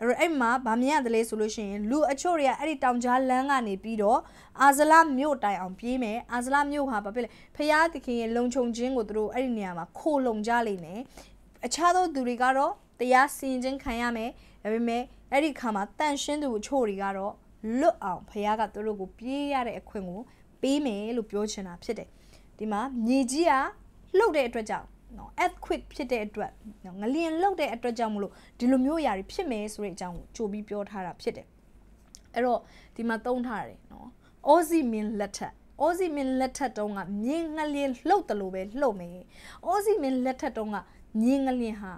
အဲ့တော့အဲ့မှာဗာမြင်ရတယ်လဲဆိုလို့ရှိရင်လူအချို့တွေကအဲ့ဒီတောင်ကြားလမ်းကနေပြီးတော့အာဇလမြို့တိုင်အောင်ပြေးမယ်အာဇလမြို့ဟာဘာဖြစ်လဲဖျားသခင်ရဲ့လုံခြုံခြင်းကိုသူတို့အဲ့ဒီနေရာမှာခိုလုံကြလိမ့်မယ်အခြားသောသူတွေကတော့တရားစီရင်ခြင်းခံရမယ်ဒါပေမဲ့အဲ့ဒီခါမှာတန့်ရှင်းသူအချို့တွေကတော့လွတ်အောင်ဖခင်ကသူတို့ကိုပြေးရတဲ့အခွင့်ကိုပေးမယ်လို့ပြောချင်တာဖြစ်တယ်ဒီမှာမြေကြီးကလှုပ်တဲ့အတွက်ကြောင့်နော် earthquake ဖြစ်တဲ့အတွက်ငလျင်လောက်တဲ့အတွက်ကြောင့်မလို့ဒီလိုမျိုးအရာတွေဖြစ်မယ်ဆိုတဲ့အကြောင်းကိုကြိုပြီးပြောထားတာဖြစ်တယ်အဲ့တော့ဒီမှာသုံးထားတယ်နော် Aussie min လက်ထက် Aussie min လက်ထက်တုံးကမြင်းငလျင်လှုပ်တယ်လို့ပဲလှုပ်မယ် Aussie min လက်ထက်တုံးကမြင်းငလျင်ဟာ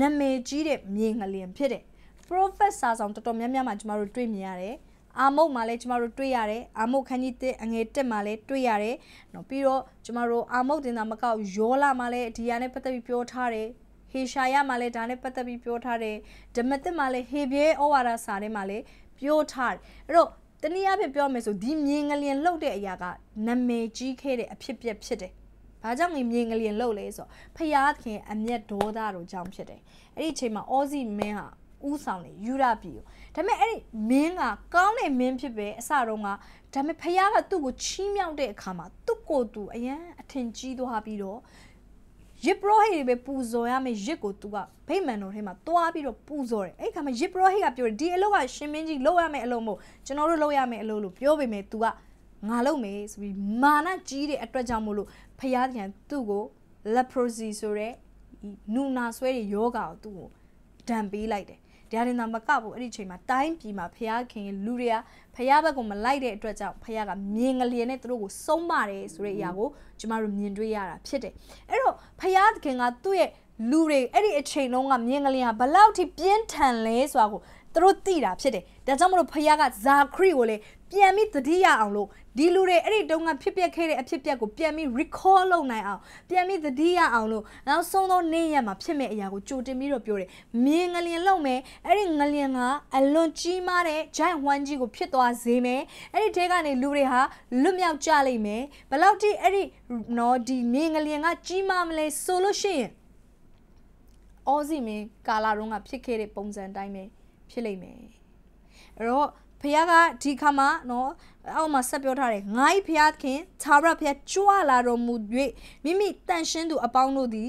နာမည်ကြီးတဲ့မြင်းငလျင်ဖြစ်တယ် Professor ဆောင်တော်တော်များများမှကျမတို့တွေ့မြင်ရတယ်အာမုတ်မှာလည်းကျမတို့တွေ့ရတယ်အာမုတ်ခန်းကြီးတစ်အငယ်တစ်မှာလည်းတွေ့ရတယ်နော်ပြီးတော့ကျမတို့အာမုတ်တင်တာမကောက်ယောလာမှာလည်းဒီဟာနဲ့ပတ်သက်ပြီးပြောထားတယ်ဟေရှာယမှာလည်းဒါနဲ့ပတ်သက်ပြီးပြောထားတယ်ဓမ္မသစ်မှာလည်းဟေဘရဲဩဝါဒစာထဲမှာလည်းပြောထားတယ်အဲ့တော့တနည်းအားဖြင့်ပြောမယ်ဆိုဒီမြင်ငလျင်လှုပ်တဲ့အရာကနမေကြီးခဲ့တဲ့အဖြစ်ပြက်ဖြစ်တယ်။ဘာကြောင့်မြင်ငလျင်လှုပ်လဲဆိုတော့ဖျားခင်အမျက်ဒေါသတို့ကြောင့်ဖြစ်တယ်။အဲ့ဒီအချိန်မှာအောစီမင်းဟာဥဆောင်နေယူရပြီကိုဒါပေမဲ့အဲ့ဒီမင်းကကောင်းတဲ့မင်းဖြစ်ပဲအစတုန်းကဒါပေမဲ့ဖယားကသူ့ကိုချီးမြှောက်တဲ့အခါမှာသူ့ကိုယ်သူအရန်အထင်ကြီးသွားပြီးတော့ရစ်ပရောဟိတ်တွေပဲပူဇော်ရမယ်ရစ်ကိုသူကဗိမာန်တော်ထဲမှာတွားပြီးတော့ပူဇော်တယ်အဲ့ခါမှာရစ်ပရောဟိတ်ကပြောတယ်ဒီအလုပ်ကရှင်မင်းကြီးလုပ်ရမယ်အလုပ်မို့ကျွန်တော်တို့လုပ်ရမယ်အလုပ်လို့ပြောပေမဲ့ तू ကငါလုပ်မယ်ဆိုပြီးမာနကြီးတဲ့အတွက်ကြောင့်မို့လို့ဖယားတန်သူ့ကို leprosy ဆိုတဲ့နူနာဆွဲတဲ့ယောဂါကိုသူ့ကိုဒဏ်ပေးလိုက်တယ်ဒါရင်သာမကဘူးအဲ့ဒီချိန်မှာတိုင်းပြည်မှာဖျားခင်လူတွေကဖျားဘက်ကမလိုက်တဲ့အတွက်ကြောင့်ဖျားကမြင်ကလေးနဲ့သူတို့ကိုဆုံးမတယ်ဆိုတဲ့အရာကိုကျမတို့မြင်တွေ့ရတာ ဖြစ်တယ်အဲ့တော့ဖျားခင်ကသူ့ရဲ့လူတွေအဲ့ဒီအချိန်လုံးကမြင်ကလေးကဘလောက်ထိပြင်းထန်လဲဆိုတာကိုသူတို့သိတာဖြစ်တယ်ဒါကြောင့်မလို့ဖခင်ကဇာခရီကိုလည်းပြန်ပြီးသတိရအောင်လို့ဒီလူတွေအဲ့ဒီတုန်းကဖြစ်ပျက်ခဲ့တဲ့အဖြစ်ပျက်ကိုပြန်ပြီး recall လုပ်နိုင်အောင်ပြန်ပြီးသတိရအောင်လို့နောက်ဆုံးသောနေ့ရက်မှာဖြစ်မဲ့အရာကိုကြိုတင်ပြီးတော့ပြောတယ်မြင်ငလျင်လုပ်မယ်အဲ့ဒီငလျင်ကအလွန်ကြီးမားတဲ့ giant one ကြီးကိုဖြစ်သွားစေမယ်အဲ့ဒီထဲကနေလူတွေဟာလွတ်မြောက်ကြလိမ့်မယ်ဘလောက်တိအဲ့ဒီနော်ဒီမြင်ငလျင်ကကြီးမားမလဲဆိုလို့ရှိရင်အော်စီမင်းကာလာတုန်းကဖြစ်ခဲ့တဲ့ပုံစံတိုင်းပဲဖြစ်လိမ့်မယ်အဲ့တော့ဖခင်ကဒီခါမှာနော်အောက်မှာဆက်ပြောထားတယ်ငါ၏ဖခင်သာရဖခင်ကြွလာတော်မူ၍မိမိတန်ရှင်းသူအပေါင်းတို့သည်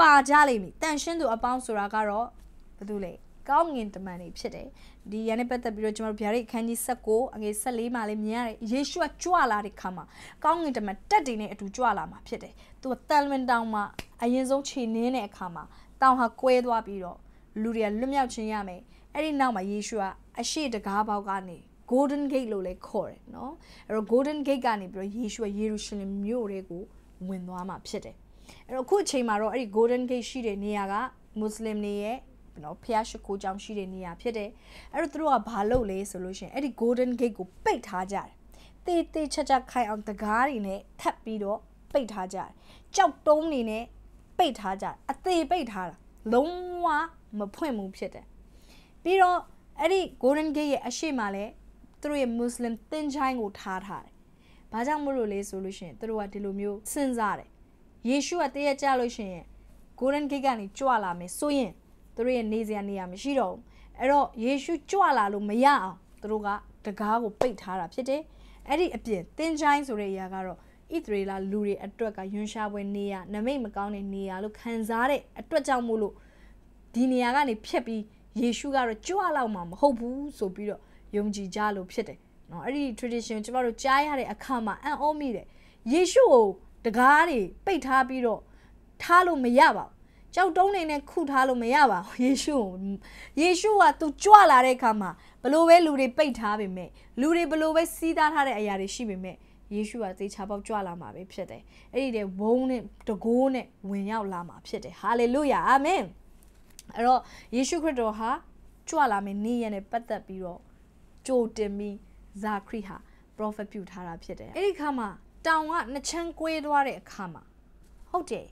ပါကြလိမ့်မည်တန်ရှင်းသူအပေါင်းဆိုတာကတော့ဘာလို့လဲကောင်းငင်တမန်တွေဖြစ်တယ်ဒီရန်နဲ့ပတ်သက်ပြီးတော့ကျွန်တော်တို့ဗျာဒိတ်အခန်းကြီး16အငယ်14မှာလည်းမြင်ရတယ်ယေရှုကကြွလာတဲ့ခါမှာကောင်းငင်တမန်တက်တင်နဲ့အတူကြွလာမှာဖြစ်တယ်သူကတန်လွင်တောင်မှာအရင်ဆုံးခြေနင်းတဲ့အခါမှာတောင်ဟာကွဲသွားပြီးတော့လူတွေကလွတ်မြောက်ခြင်းရမယ်အဲ့ဒီနောက်မှာယေရှုကအရှိတကားပေါက်ကနေ Golden Gate လို့လည်းခေါ်တယ်နော်အဲ့တော့ Golden Gate ကနေပြီးတော့ယေရှုကယေရုရှလင်မြို့တွေကိုဝင်သွားမှာဖြစ်တယ်အဲ့တော့အခုအချိန်မှာတော့အဲ့ဒီ Golden Gate ရှိတဲ့နေရာကမွတ်စလင်တွေရဲ့နော်ဖျားရှိခိုးကြောင်ရှိတဲ့နေရာဖြစ်တယ်အဲ့တော့သူတို့ကဘာလုပ်လဲဆိုလို့ရှိရင်အဲ့ဒီ Golden Gate ကိုပိတ်ထားကြတယ်တေးတေးချာချာခိုင်အောင်တကားတွေနဲ့ထပ်ပြီးတော့ပိတ်ထားကြတယ်ကြောက်တုံးတွေနဲ့ပိတ်ထားကြတယ်အသေးပိတ်ထားတာလုံးဝမဖွင့်ဘူးဖြစ်တယ်ပြီးတော့အဲ့ဒီ Golden Gate ရဲ့အရှိမလည်းသူတို့ရဲ့ Muslim သင်ချိုင်းကိုထားထားတယ်။ဘာကြောင့်မို့လို့လဲဆိုလို့ရှိရင်သူတို့ကဒီလိုမျိုးစဉ်းစားတယ်။ယေရှုကတည့်ရကြလို့ရှိရင် Golden Gate ကနေကြွလာမယ်ဆိုရင်သူတို့ရဲ့နေစရာနေရာမရှိတော့ဘူး။အဲ့တော့ယေရှုကြွလာလို့မရအောင်သူတို့ကတကားကိုပိတ်ထားတာဖြစ်တယ်။အဲ့ဒီအပြင်သင်ချိုင်းဆိုတဲ့အရာကတော့ဣသရေလလူတွေအတွက်ကယွန်ရှားပွဲနေရနမိတ်မကောင်းတဲ့နေရလို့ခံစားတဲ့အတွက်ကြောင့်မို့လို့ဒီနေရာကနေဖြတ်ပြီးယေရှုကတော့ကြွလောက်မှာမဟုတ်ဘူးဆိုပြီးတော့ယုံကြည်ကြလို့ဖြစ်တယ်เนาะအဲ့ဒီ tradition ကျမတို့ကြားရတဲ့အခါမှာအံ့ဩမိတယ်ယေရှုကိုတကားတွေပိတ်ထားပြီးတော့ထားလို့မရပါဘူးကြောက်တုံးနေနဲ့ခုထားလို့မရပါဘူးယေရှုကိုယေရှုကသူကြွလာတဲ့အခါမှာဘလို့ပဲလူတွေပိတ်ထားပေမဲ့လူတွေဘလို့ပဲစီးသားထားတဲ့အရာတွေရှိပေမဲ့ယေရှုကသေချာပေါက်ကြွလာမှာပဲဖြစ်တယ်အဲ့ဒီတဲ့ဘုံနဲ့တကိုးနဲ့ဝင်ရောက်လာမှာဖြစ်တယ်ဟာလေလုယာအာမင်အဲ့တော့ယေရှုခရစ်တော်ဟာကြွလာမယ့်နေ့ရက်နဲ့ပတ်သက်ပြီးတော့ကြိုတင်ပြီးဇာခရီဟာ prophet ပြုထားတာဖြစ်တယ်အဲ့ဒီခါမှာတောင်ကနှစ်ချမ်းကွေးသွားတဲ့အခါမှာဟုတ်တယ်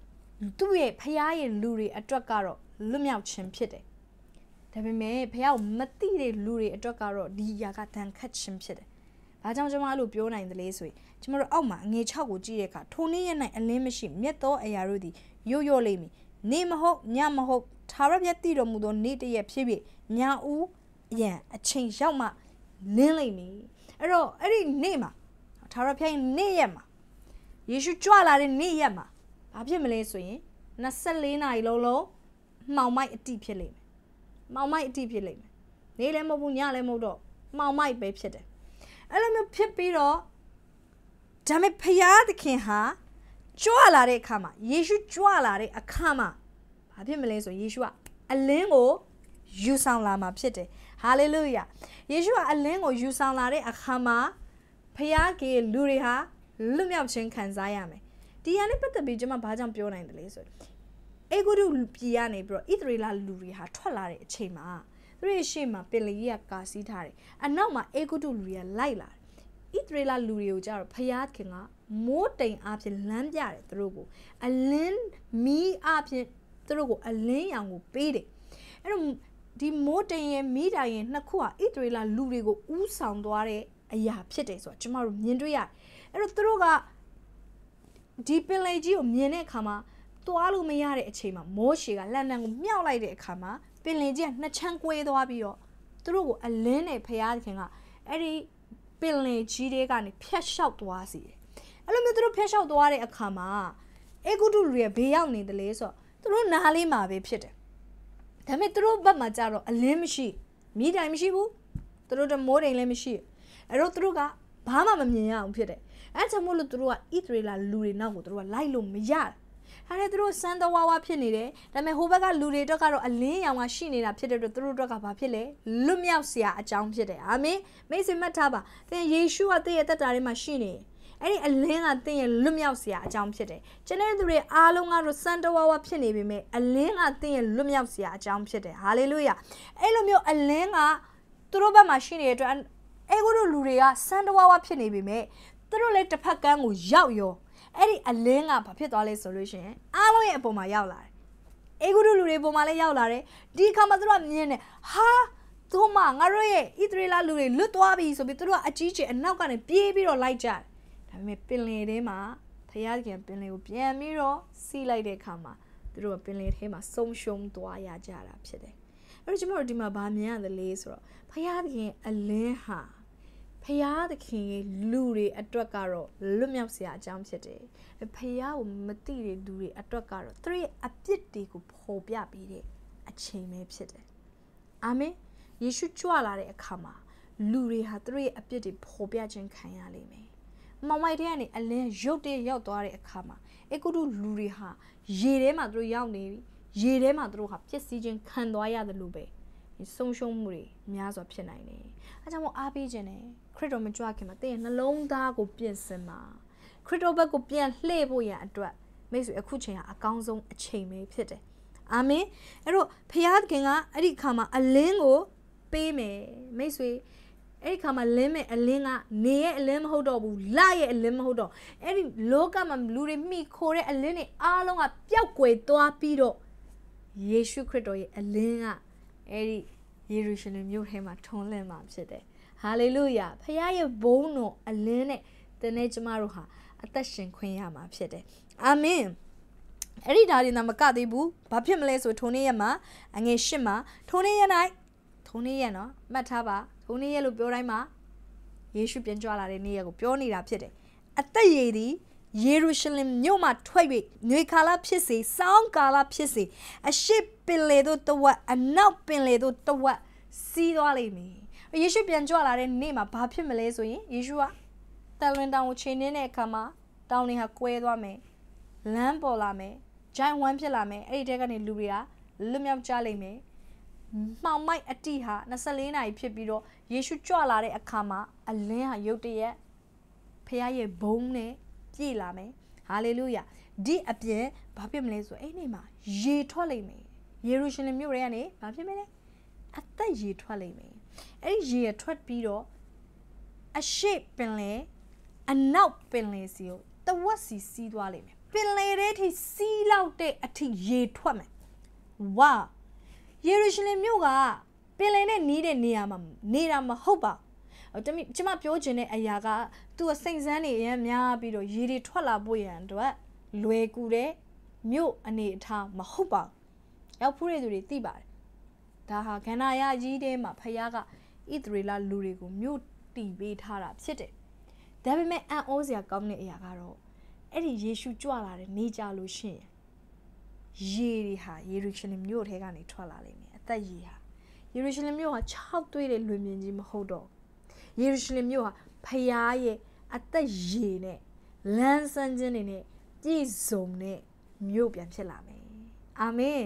သူ့ရဲ့ဖခင်ရဲ့လူတွေအတွက်ကတော့လွတ်မြောက်ခြင်းဖြစ်တယ်ဒါပေမဲ့ဖခင်မသိတဲ့လူတွေအတွက်ကတော့ဒီຢာကဒဏ်ခတ်ခြင်းဖြစ်တယ်ဘာကြောင့်ကျွန်မအဲ့လိုပြောနိုင်သလဲဆိုရင်ကျွန်တော်အောက်မှာငွေ6ကိုကြည့်တဲ့အခါထိုနေ့ရက်၌အလင်းမရှိမြတ်သောအရာတို့သည်ရွတ်ရွတ်လိမ့်မည်နေမဟုတ်ညမဟုတ်ထာဝရမြတ်တည်တော်မူသောနေ့တရက်ဖြစ်ဖြစ်ညဦးအရန်အချိန်ရောက်မှလင်းလိမ့်မည်အဲ့တော့အဲ့ဒီနေ့မှာထာဝရဘုရားနေ့ရက်မှာယေရှုကြွလာတဲ့နေ့ရက်မှာဘာဖြစ်မလဲဆိုရင်24နာရီလုံးလုံးမှောင်မိုက်အတိဖြစ်လိမ့်မယ်မှောင်မိုက်အတိဖြစ်လိမ့်မယ်နေ့လည်းမဟုတ်ဘူးညလည်းမဟုတ်တော့မှောင်မိုက်ပဲဖြစ်တယ်အဲ့လိုမျိုးဖြစ်ပြီးတော့ဒါပေမဲ့ဘုရားသခင်ဟာကြွလာတဲ့အခါမှာယေရှုကြွလာတဲ့အခါမှာဘာဖြစ်မလဲဆိုယေရှုကအလင်းကိုယူဆောင်လာမှာဖြစ်တယ်ဟာလေလုယာယေရှုကအလင်းကိုယူဆောင်လာတဲ့အခါမှာဖခင်ကလူတွေဟာလွတ်မြောက်ခြင်းခံစားရမယ်ဒီဟာနဲ့ပတ်သက်ပြီးကျွန်မဘာကြောင့်ပြောနိုင်တယ်လဲဆိုတော့အေဂုတုပြည်ကနေပြီးတော့ဣသရေလလူတွေဟာထွက်လာတဲ့အချိန်မှာသူတို့ရှေ့မှာပင်လေကြီးကကာစီးထားတယ်အနောက်မှာအေဂုတုလူတွေကလိုက်လာတယ်ဣသရေလလူတွေကိုကြတော့ဖျားခင်ကမိုးတိမ်အပြင်လမ်းပြတယ်သူတို့ကို အလင်းမီးအပြင်သူတို့ကိုအလင်းရောင်ကိုပေးတယ်အဲ့တော့ဒီမိုးတန်ရင်မိတာရင်နှစ်ခုဟာဣတရီလာ လူတွေကိုဥဆောင်သွားတဲ့အရာ ဖြစ်တယ်ဆိုတော့ကျမတို့မြင်တွေ့ရတယ်အဲ့တော့သူတို့ကဒီပင်လေကြီးကိုမြင်တဲ့အခါမှာသွားလို့မရတဲ့အချိန်မှာမိုးရှည်ကလန်လန်ကိုမြောက်လိုက်တဲ့အခါမှာပင်လေကြီးကနှစ်ချမ်းကွဲသွားပြီးတော့သူတို့ကိုအလင်းနဲ့ဖျားခင်ကအဲ့ဒီပင်လေကြီးတွေကနေဖျက်လျှောက်သွားစီတယ်အဲ့လိုမျိုးသူတို့ဖျက်လျှောက်သွားတဲ့အခါမှာအေဂုတုလူတွေဘေးရောက်နေတယ်လေဆိုတော့သူတို့နားလေးမှာပဲဖြစ်တယ်ဒါပေမဲ့သူတို့ဘက်မှာကြတော့အလင်းမရှိမိတိုင်မရှိဘူးသူတို့တမိုးတိမ်လည်းမရှိအဲ့တော့သူတို့ကဘာမှမမြင်ရအောင်ဖြစ်တယ်အဲ့ကြောင့်မို့လို့သူတို့က e-trailer လူတွေနောက်ကိုသူတို့ကလိုက်လို့မရဘူးဟာလေသူတို့စမ်းတဝါဝါဖြစ်နေတယ်ဒါပေမဲ့ဟိုဘက်ကလူတွေအတွက်ကတော့အလင်းရောင်ကရှိနေတာဖြစ်တဲ့အတွက်သူတို့အတွက်ကဘာဖြစ်လဲလွတ်မြောက်စရာအကြောင်းဖြစ်တယ်အာမင်မိတ်ဆွေမှတ်ထားပါသင်ယေရှုကသင်ရဲ့တက်တာထဲမှာရှိနေတယ်အဲ့ဒီအလင်းကသင်ရဲ့လွတ်မြောက်စရာအကြောင်းဖြစ်တယ်ကျန်တဲ့သူတွေအားလုံးကတော့စံတဝါဝဖြစ်နေပြီမဲ့အလင်းကသင်ရဲ့လွတ်မြောက်စရာအကြောင်းဖြစ်တယ်ဟာလေလုယာအဲ့လိုမျိုးအလင်းကသူတို့ဘက်မှာရှိနေတဲ့အတွက်အဲ့ကိုတို့လူတွေကစံတဝါဝဖြစ်နေပြီမဲ့သူတို့လည်းတစ်ဖက်ကန်းကိုရောက်ရောအဲ့ဒီအလင်းကဘာဖြစ်သွားလဲဆိုလို့ရှိရင်အားလုံးရဲ့အပေါ်မှာရောက်လာတယ်အေဂုရုလူတွေပုံမှာလည်းရောက်လာတယ်ဒီခါမှာသူတို့ကမြင်တယ်ဟာသူမငါတို့ရဲ့ဣသရေလလူတွေလွတ်သွားပြီဆိုပြီးသူတို့ကအကြီးကျယ်အနောက်ကနေပြေးပြီးတော့လိုက်ကြတယ်ဒါပေမဲ့ပင်လယ်ထဲမှာဖယားခင်ပင်လယ်ကိုပြန်ပြီးတော့စီးလိုက်တဲ့အခါမှာသူတို့ကပင်လယ်ထဲမှာဆုံရှုံသွားရကြတာဖြစ်တယ်အဲ့တော့ကျွန်တော်တို့ဒီမှာဗာမြင်ရသလဲဆိုတော့ဖယားခင်အလင်းဟာဖယားသခင်ရဲ့လူတွေအတွက်ကတော့လွတ်မြောက်စရာအကြောင်းဖြစ်တယ်။ဖယားကိုမသိတဲ့လူတွေအတွက်ကတော့သူရဲ့အပြစ်တွေကိုပေါ်ပြပေးတဲ့အချိန်ပဲဖြစ်တယ်။အာမင်။ယေရှုကြွလာတဲ့အခါမှာလူတွေဟာသူရဲ့အပြစ်တွေပေါ်ပြခြင်းခံရလိမ့်မယ်မောင်မိုက်တဲ့ကနေအလင်းရုတ်တရက်ရောက်သွားတဲ့အခါမှာအကုတုလူတွေဟာရေထဲမှာသူတို့ရောက်နေပြီရေထဲမှာသူတို့ဟာပျက်စီးခြင်းခံသွားရတယ်လို့ပဲဆုံးရှုံးမှုတွေများစွာဖြစ်နိုင်တယ်။အဲကြောင့်မို့အားပေးခြင်းနဲ့ခရစ်တော်မကြွခင်မှာတင်းရဲ့နှလုံးသားကိုပြင်ဆင်ပါခရစ်တော်ဘက်ကိုပြန်လှည့်ဖို့ရန်အတွက်မိတ်ဆွေအခုချိန်ဟာအကောင်းဆုံးအချိန်ပဲဖြစ်တယ်။အာမင်။အဲ့တော့ဖခင်ကအဲ့ဒီအခါမှာအလင်းကိုပေးမယ်မိတ်ဆွေအဲ့ဒီခါမှာလင်းမဲ့အလင်းကနေရဲ့အလင်းမဟုတ်တော့ဘူးလရဲ့အလင်းမဟုတ်တော့အဲ့ဒီလောကမှာလူတွေမိခိုးတဲ့အလင်းတွေအားလုံးကပျောက်ကွယ်သွားပြီးတော့ယေရှုခရစ်တော်ရဲ့အလင်းကအဲ့ဒီယေရုရှလင်မြို့ထဲမှာထွန်းလင်းမှာဖြစ်တယ်ဟာလေလုယာဖခင်ရဲ့ဘုန်းတော်အလင်းနဲ့တနေ့ကျမတို့ဟာအသက်ရှင်ခွင့်ရမှာဖြစ်တယ်အာမင်အဲ့ဒီဓာရီနာမကသေးဘူးဘာဖြစ်မလဲဆိုထိုနေ့ရက်မှာအငယ်ရှစ်မှာထိုနေ့ရက်၌ထိုနေ့ရက်နော်မှတ်ထားပါခုနေ့ရက်လို့ပြောတိုင်းမှာယေရှုပြန်ကြွလာတဲ့နေ့ရက်ကိုပြောနေတာဖြစ်တယ်အသက်ရည်သည်ယေရုရှလင်မြို့မှထွက်၍ညွေကာလဖြစ်စေစောင်းကာလဖြစ်စေအရှိပင်လေတို့တဝက်အနောက်ပင်လေတို့တဝက်စီးသွားလိမ့်မည်ယေရှုပြန်ကြွလာတဲ့နေ့မှာဘာဖြစ်မလဲဆိုရင်ယေရှုကတန်လွင်တောင်ကိုခြေနှင်းတဲ့အခါမှာတောင်တွေဟာကွဲသွားမယ်လမ်းပေါ်လာမယ်ဂျိုင်းဝမ်းဖြစ်လာမယ်အဲ့ဒီတဲကနေလူတွေကလွတ်မြောက်ကြလိမ့်မယ်မှောင်မိုက်အတိဟာ24နာရီဖြစ်ပြီးတော့ယေရှုကြွလာတဲ့အခါမှာအလင်းဟာရုတ်တရက်ဖခင်ရဲ့ဘုံနဲ့ပြည့်လာမယ်ဟာလေလုယာဒီအပြင်ဘာဖြစ်မလဲဆိုအဲ့ဒီမှာရေထွက်လိမ့်မယ်ယေရုရှလင်မြို့တွေကနေဘာဖြစ်မလဲအသက်ရေထွက်လိမ့်မယ်အဲ့ဒီရေထွက်ပြီးတော့အရှိပင်လေအနောက်ပင်လေစီကိုတဝက်စီစီးသွားလိမ့်မယ်ပင်လေတဲ့ထိစီးလောက်တဲ့အထိရေထွက်မယ်ဝါယေရုရှလင်မြို့ကပင်လယ်နဲ့နီးတဲ့နေရာမှာနေတာမဟုတ်ပါဘူးတမီကျမပြောချင်တဲ့အရာကသူကစိန်စမ်းနေရမ်းများပြီးတော့ရေတွေထွက်လာဖို့ရန်အတွက်လွယ်ကူတဲ့မြို့အနေအထားမဟုတ်ပါဘူးရောက်ဖူးတဲ့သူတွေသိပါတယ်ဒါဟာခန္ဓာရကြီးထဲမှာဖခင်ကဣသရေလလူတွေကိုမြို့တီပေးထားတာဖြစ်တယ်ဒါပေမဲ့အံ့ဩစရာကောင်းတဲ့အရာကတော့အဲ့ဒီယေရှုကြွလာတဲ့နေကြလို့ရှိရင်ရေတွေဟာယေရုရှလင်မြို့ထဲကနေထွက်လာလိမ့်မယ်အသက်ရေဟာယေရုရှလင်မြို့ဟာ၆သွေးတဲ့လွင်ပြင်ကြီးမဟုတ်တော့ယေရုရှလင်မြို့ဟာဖခင်ရဲ့အသက်ရေနဲ့လမ်းဆန်းခြင်းတွေနဲ့ပြည့်စုံတဲ့မြို့ပြန်ဖြစ်လာမယ်အာမင်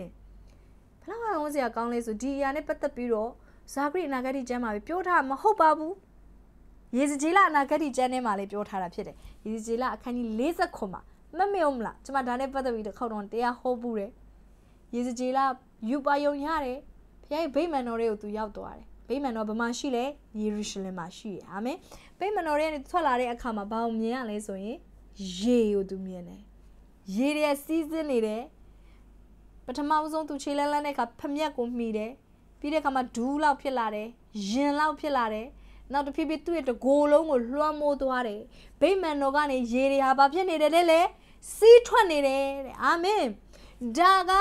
ဘလောက်အောင်စရာကောင်းလဲဆိုဒီအရာနဲ့ပတ်သက်ပြီးတော့ဇာဂရိအနာဂတိကျမ်းမှာပြောထားမဟုတ်ပါဘူးယေဇကျေလအနာဂတိကျမ်းထဲမှာလည်းပြောထားတာဖြစ်တယ်ယေဇကျေလအခန်းကြီး49မှာမမေ့အောင်မလားကျမဒါနဲ့ပတ်သက်ပြီးတစ်ခေါက်တော့တရားဟောဘူးတယ်ရေစကြေလာယူပါယုံရတယ်ဖခင်ဗိမာန်တော်တွေကိုသူရောက်သွားတယ်ဗိမာန်တော်ဘမှာရှိလဲယေရုရှလင်မှာရှိရအာမင်ဗိမာန်တော်တွေကနေထွက်လာတဲ့အခါမှာဘာကိုမြင်ရလဲဆိုရင်ရေကိုသူမြင်တယ်ရေတွေစီးစင်းနေတယ်ပထမဦးဆုံးသူခြေလန်းလန်းတဲ့အခါဖမျက်ကိုမှီတယ်ပြီးတဲ့အခါမှာဒူးလောက်ဖြစ်လာတယ်ရင်လောက်ဖြစ်လာတယ်နောက်တဖြည်းဖြည်းသူ့ရဲ့တကိုယ်လုံးကိုလွှမ်းမိုးသွားတယ်ဗိမာန်တော်ကနေရေတွေဟာဘာဖြစ်နေတယ်လဲလဲစီးထွက်နေတယ်တဲ့အာမင်ဒါက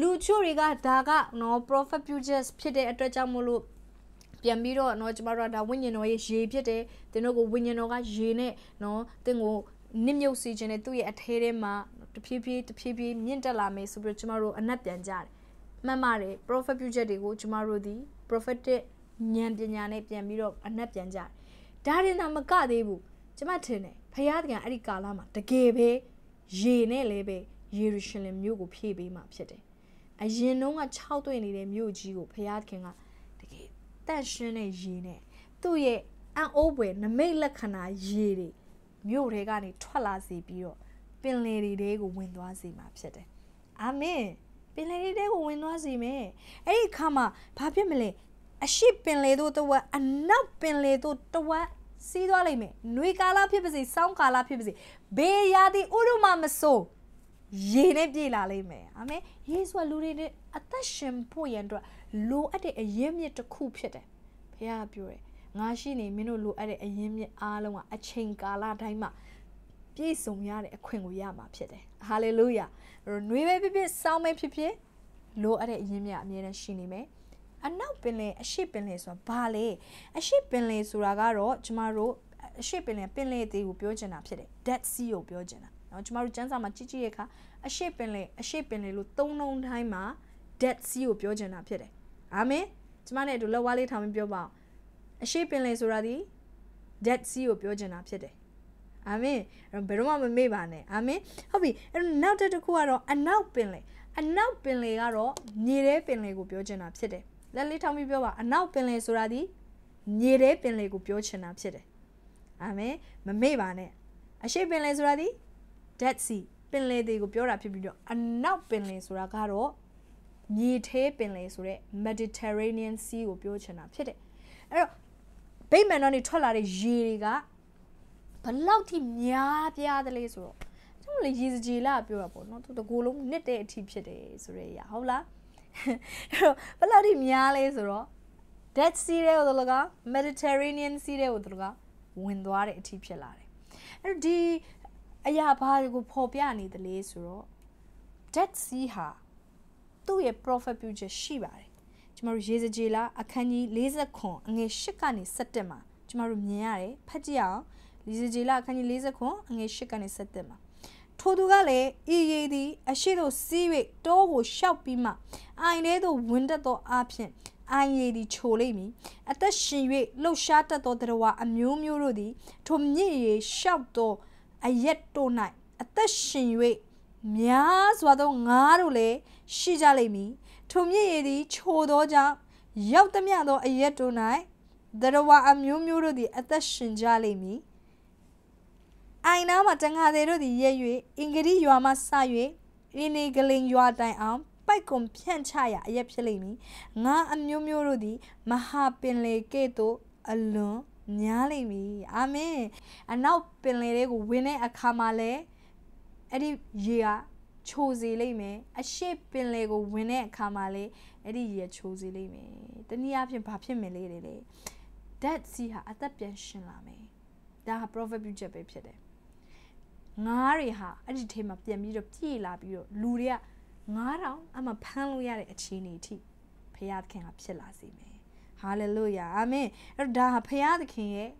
လူချို့တွေကဒါကနော် prophet futures ဖြစ်တဲ့အတွက်ကြောင့်မို့လို့ပြန်ပြီးတော့เนาะကျမတို့ကဒါဝိညာဉ်တော်ရဲ့ရေဖြစ်တယ်သင်တို့ကိုဝိညာဉ်တော်ကရေနဲ့เนาะသင်ကိုနစ်မြုပ်စေခြင်းနဲ့သူ့ရဲ့အထဲထဲမှာတဖြည်းဖြည်းတဖြည်းဖြည်းမြင့်တက်လာမယ်ဆိုပြီးတော့ကျမတို့အနက်ပြန်ကြတယ်မှန်ပါတယ် prophet future တွေကိုကျမတို့ဒီ prophetic ဉာဏ်ပညာနဲ့ပြန်ပြီးတော့အနက်ပြန်ကြဒါရင်တော့မကသေးဘူးကျမထင်တယ်ဖယားတကံအဲ့ဒီကာလမှာတကယ်ပဲရေနဲ့လည်းပဲယေရုရှလင်မြို့ကိုဖြည့်ပေးမှဖြစ်တယ်အရင်တုန်းက6တွင်နေတဲ့မြို့ကြီးကိုဖယားတခင်ကတကယ်တန့်ရှင်းတဲ့ရေနဲ့သူ့ရဲ့အံ့ဩဖွယ်နမိတ်လက္ခဏာရေတွေမြို့တွေကနေထွက်လာစေပြီးတော့ပင်လယ်တွေထဲကိုဝင်သွားစေမှာဖြစ်တယ်အာမင်ပင်လယ်တွေထဲကိုဝင်သွားစေမယ်အဲ့ဒီအခါမှာဘာဖြစ်မလဲအရှိပင်လေတို့တဝက်အနောက်ပင်လေတို့တဝက်စီးသွားလိမ့်မယ်။နွေကာလဖြစ်ပါစေ၊ဆောင်းကာလဖြစ်ပါစေ။ဘေးရာသီဥတုမမဆိုးရေနဲ့ပြည်လာလိမ့်မယ်။အာမင်။ယေရှုကလူတွေနဲ့အသက်ရှင်ဖို့ရန်အတွက်လိုအပ်တဲ့အရင်းမြစ်တစ်ခုဖြစ်တယ်။ဘုရားပြောတယ်။ငါရှိနေမင်းတို့လိုအပ်တဲ့အရင်းမြစ်အားလုံးကအချိန်ကာလတိုင်းမှာပြည့်စုံရတဲ့အခွင့်ကိုရမှာဖြစ်တယ်။ဟာလေလုယာ။နွေပဲဖြစ်ဖြစ်ဆောင်းပဲဖြစ်ဖြစ်လိုအပ်တဲ့အရင်းမြစ်အမြဲတမ်းရှိနေမယ်။အနောက်ပင်လယ်အရှေ့ပင်လယ်ဆိုတာဘာလဲအရှေ့ပင်လယ်ဆိုတာကတော့ကျမတို့အရှေ့ပင်လယ်ပင်လယ်သေးကိုပြောချင်တာဖြစ်တယ် Dead Sea ကိုပြောချင်တာเนาะကျမတို့ကျန်းစာမှာကြည့်ကြည့်ရခါအရှေ့ပင်လယ်အရှေ့ပင်လယ်လို့သုံးလုံးတိုင်းမှာ Dead Sea ကိုပြောချင်တာဖြစ်တယ်အာမင်ကျမနဲ့အတူလက်ဝါးလေးထောင်ပြီးပြောပါအောင်အရှေ့ပင်လယ်ဆိုတာဒီ Dead Sea ကိုပြောချင်တာဖြစ်တယ်အာမင်ဘယ်တော့မှမမေ့ပါနဲ့အာမင်ဟုတ်ပြီအဲ့တော့နောက်တစ်ခုကတော့အနောက်ပင်လယ်အနောက်ပင်လယ်ကတော့မြေထဲပင်လယ်ကိုပြောချင်တာဖြစ်တယ်လက်လေးထောင်းပြီးပြောပါအနောက်ပင်လယ်ဆိုတာဒီမြေထဲပင်လယ်ကိုပြောချင်တာဖြစ်တယ်အာမင်မမေ့ပါနဲ့အရှိပင်လယ်ဆိုတာဒီ Dead Sea ပင်လယ်တွေကိုပြောတာဖြစ်ပြီးတော့အနောက်ပင်လယ်ဆိုတာကတော့မြေထဲပင်လယ်ဆိုတဲ့ Mediterranean Sea ကိုပြောချင်တာဖြစ်တယ်အဲ့တော့ဗိမာန်တော်နေထွက်လာတဲ့ရေတွေကဘလောက်ထိများပြားသလဲဆိုတော့ကျွန်တော်လေရေစကြည်လာပြောတာပေါ့နော်သူတကူလုံးနှစ်တဲ့အထိဖြစ်တယ်ဆိုရဲရဟုတ်လားအဲ့တော့ဘယ်လောက်ထိများလဲဆိုတော့ Dead Sea တဲ့ဟိုတလက Mediterranean Sea တဲ့ဟိုတလကဝင်သွားတဲ့အထိဖြစ်လာတယ်အဲ့တော့ဒီအရာဘာကိုပေါ်ပြနေတယ်လဲဆိုတော့ Dead Sea ဟာသူ့ရဲ့ profit future ရှိပါတယ်ကျွန်တော်တို့ရေစကြည်လာအခန်းကြီး49အငယ်10ကနေ17မှာကျွန်တော်တို့မြင်ရတယ်ဖတ်ကြည့်အောင်ရေစကြည်လာအခန်းကြီး49အငယ်10ကနေ17မှာထိုသူကလည်းဤရည်သည်အရှိတို့စီး၍တောကိုရှောက်ပြီးမှအိုင်ထဲသို့ဝင်တက်သောအဖြစ်အိုင်ရည်သည်ခြိုလိမ့်မည်အသက်ရှင်၍လှုပ်ရှားတတ်သောတရဝအမျိုးမျိုးတို့သည်ထိုမြင့်ရည်ရှောက်သောအရက်တို့၌အသက်ရှင်၍များစွာသောငါးတို့လည်းရှိကြလိမ့်မည်ထိုမြင့်ရည်သည်ခြိုသောကြောင့်ရောက်သည်မြသောအရက်တို့၌တရဝအမျိုးမျိုးတို့သည်အသက်ရှင်ကြလိမ့်မည်အိုင်နာမှာတန်ခါသေးတို့သည်ရက်၍အင်္ဂရိရွာမှစ၍အင်းနေကလင်ရွာတိုင်အောင်ပိုက်ကွန်ဖြန့်ချရာအရက်ဖြစ်လိမ့်မည်ငါအမျိုးမျိုးတို့သည် မဟာပင်လေကဲ့သို့အလွန်များလိမ့်မည်အာမင်အနောက်ပင်လေတွေကိုဝင်တဲ့အခါမှာလဲအဲ့ဒီရေကချိုစေလိမ့်မယ်အရှိပင်လေကိုဝင်တဲ့အခါမှာလဲအဲ့ဒီရေချိုစေလိမ့်မယ်တနည်းအားဖြင့်ဘာဖြစ်မလဲလေ Dead Sea ဟာအသက်ပြန်ရှင်လာမယ်ဒါဟာ prophet ပြုချက်ပဲဖြစ်တယ်ငားတွေဟာအဲ့ဒီထဲမှာပြန်ပြီးတော့ပြည်လာပြီးတော့လူတွေကငားတောင်အမှဖမ်းလို့ရတဲ့အခြေအနေအထိဖရာသခင်ကဖြစ်လာစေမယ်ဟာလေလုယာအာမင်အဲ့တော့ဒါဟာဖရာသခင်ရဲ့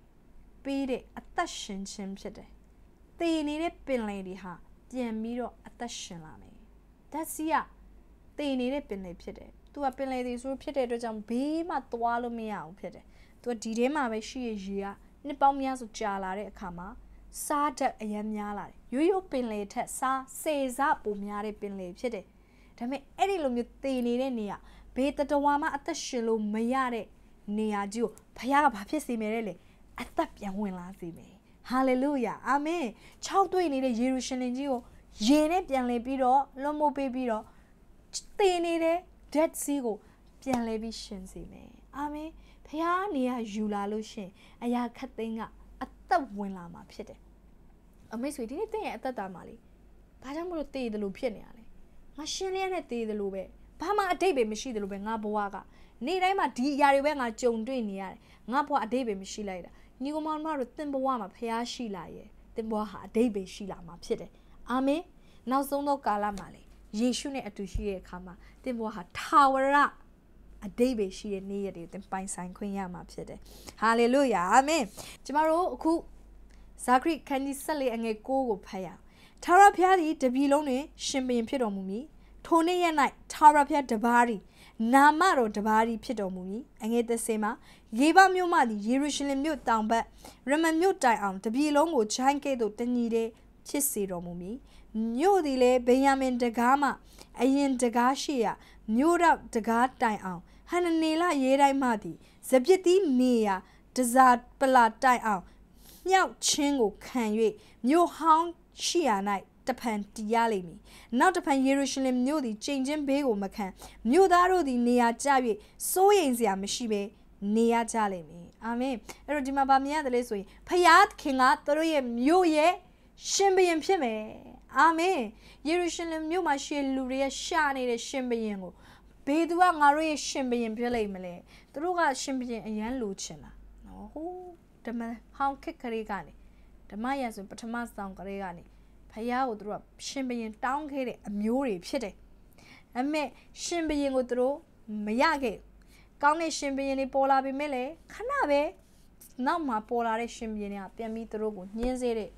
ပေးတဲ့အသက်ရှင်ခြင်းဖြစ်တယ်။သေနေတဲ့ပင်လယ်တွေဟာပြန်ပြီးတော့အသက်ရှင်လာမယ်။ဓာတ်စီကသေနေတဲ့ပင်လယ်ဖြစ်တယ်။ तू ကပင်လယ်တွေဆိုဖြစ်တဲ့အတွက်ကြောင့်ဘေးမှသွားလို့မရဘူးဖြစ်တယ်။ तू ဒီထဲမှာပဲရှိရရေကနှစ်ပေါင်းများစွာကြာလာတဲ့အခါမှာစားဓာတ်အရမ်းများလာတယ်ရိုးရိုးပင်လယ်ထက်စားစေစားပိုများတဲ့ပင်လယ်ဖြစ်တယ်ဒါပေမဲ့အဲ့ဒီလိုမျိုးတည်နေတဲ့နေရာဘေးတတဝါမှာအသက်ရှင်လို့မရတဲ့နေရာကြီးကိုဘုရားကဘာဖြစ်စေမယ်လဲအသက်ပြန်ဝင်လာစေမယ်ဟာလေလုယာအာမင်၆တွေ့နေတဲ့ယေရုရှလင်ကြီးကိုရေနဲ့ပြန်လည်ပြီးတော့လွန်မိုးပေးပြီးတော့တည်နေတဲ့ Dead Sea ကို ပြန်လည်ပြီးရှင်စေမယ်အာမင်ဘုရားနေရာယူလာလို့ရှင်အရာခတ်သိန်းကအသက်ဝင်လာမှာဖြစ်တယ်အမိတ်ဆွေဒီနေ့တင့်ရဲ့အသက်တာမှာလေဘာကြောင့်မလို့တည်တယ်လို့ဖြစ်နေရလဲငါရှင်းလျက်နဲ့တည်တယ်လို့ပဲဘာမှအတိတ်ပဲမရှိတယ်လို့ပဲငါဘဝကနေတိုင်းမှာဒီအရာတွေပဲငါကြုံတွေ့နေရတယ်ငါဘဝအတိတ်ပဲမရှိလိုက်တာညီကောင်မတို့တင်ဘဝမှာဖျားရှိလာရဲ့တင်ဘဝဟာအတိတ်ပဲရှိလာမှာဖြစ်တယ်အာမင်နောက်ဆုံးသောကာလမှာလေယေရှုနဲ့အတူရှိတဲ့အခါမှာတင်ဘဝဟာထာဝရအတိတ်ပဲရှိတဲ့နေ့ရက်တွေကိုသင်ပိုင်ဆိုင်ခွင့်ရမှာဖြစ်တယ်။ဟာလေလုယာအာမင်။ကျမတို့အခုဇာခရိခန်းကြီး14အငယ်6ကိုဖတ်ရအောင်။ထာဝရဘုရားသည်တပြည်လုံးတွင်ရှင်ပင်ဖြစ်တော်မူမည်။ထိုနေ့ရက်၌ထာဝရဘုရားတပါးသည်နာမတော်တပါးသည်ဖြစ်တော်မူမည်။အငယ်သက်စင်မှာယေဘမြို့မှသည်ယေရုရှလင်မြို့တောင်ဘက်ရမန်မြို့တိုင်အောင်တပြည်လုံးကိုဂျိုင်းကဲ့သို့တညီတဲ့ဖြစ်စေတော်မူမည်။မြို့သည်လည်းဗင်ယာမင် တကားမှအရင်တကားရှိရာမြို့တော့တကားတိုင်အောင် ဟန်နနေလရဲတိုင်းမှသည်ဇပစ်သီးနေရာဒဇာပလာတိုင်အောင်မြောက်ချင်းကိုခံ၍မြို့ဟောင်းရှိရာ၌တဖန်တည်ရလိမ့်မည်။နောက်တဖန်ယေရုရှလင်မြို့သည်ကျိန်ချင်းဘေးကိုမခံ။မြို့သားတို့သည်နေရာကျ၍စိုးရိမ်စရာမရှိဘဲနေရကြလိမ့်မယ်။အာမင်။အဲ့တော့ဒီမှာဗာမြင်ရတယ်လေဆိုရင်ဖယားခင်ကသူတို့ရဲ့မြို့ရဲ့ရှင်ဘရင်ဖြစ်မယ်။အာမင်။ယေရုရှလင်မြို့မှာရှင်လူတွေရဲ့ရှာနေတဲ့ရှင်ဘရင်ကိုဘေသူကငါတို့ရဲ့ရှင်ဘရင်ဖြစ်လိမ့်မလဲ။သူတို့ကရှင်ဘရင်အရန်လိုချင်တာ။နော်။ဟုတ်ဓမ္မဟောင်းခစ်ကလေးကနေဓမ္မရဆိုပထမဆောင်ကလေးကနေဖယားကိုသူတို့ကရှင်ဘရင်တောင်းခဲ့တဲ့အမျိုးတွေဖြစ်တယ်။အမေရှင်ဘရင်ကိုသူတို့မရခဲ့။ကောင်းတဲ့ရှင်ဘရင်တွေပေါ်လာပြီမဲ့လေခဏပဲနောက်မှာပေါ်လာတဲ့ရှင်ဘရင်တွေကပြန်ပြီးသူတို့ကိုညှင်းဆဲတဲ့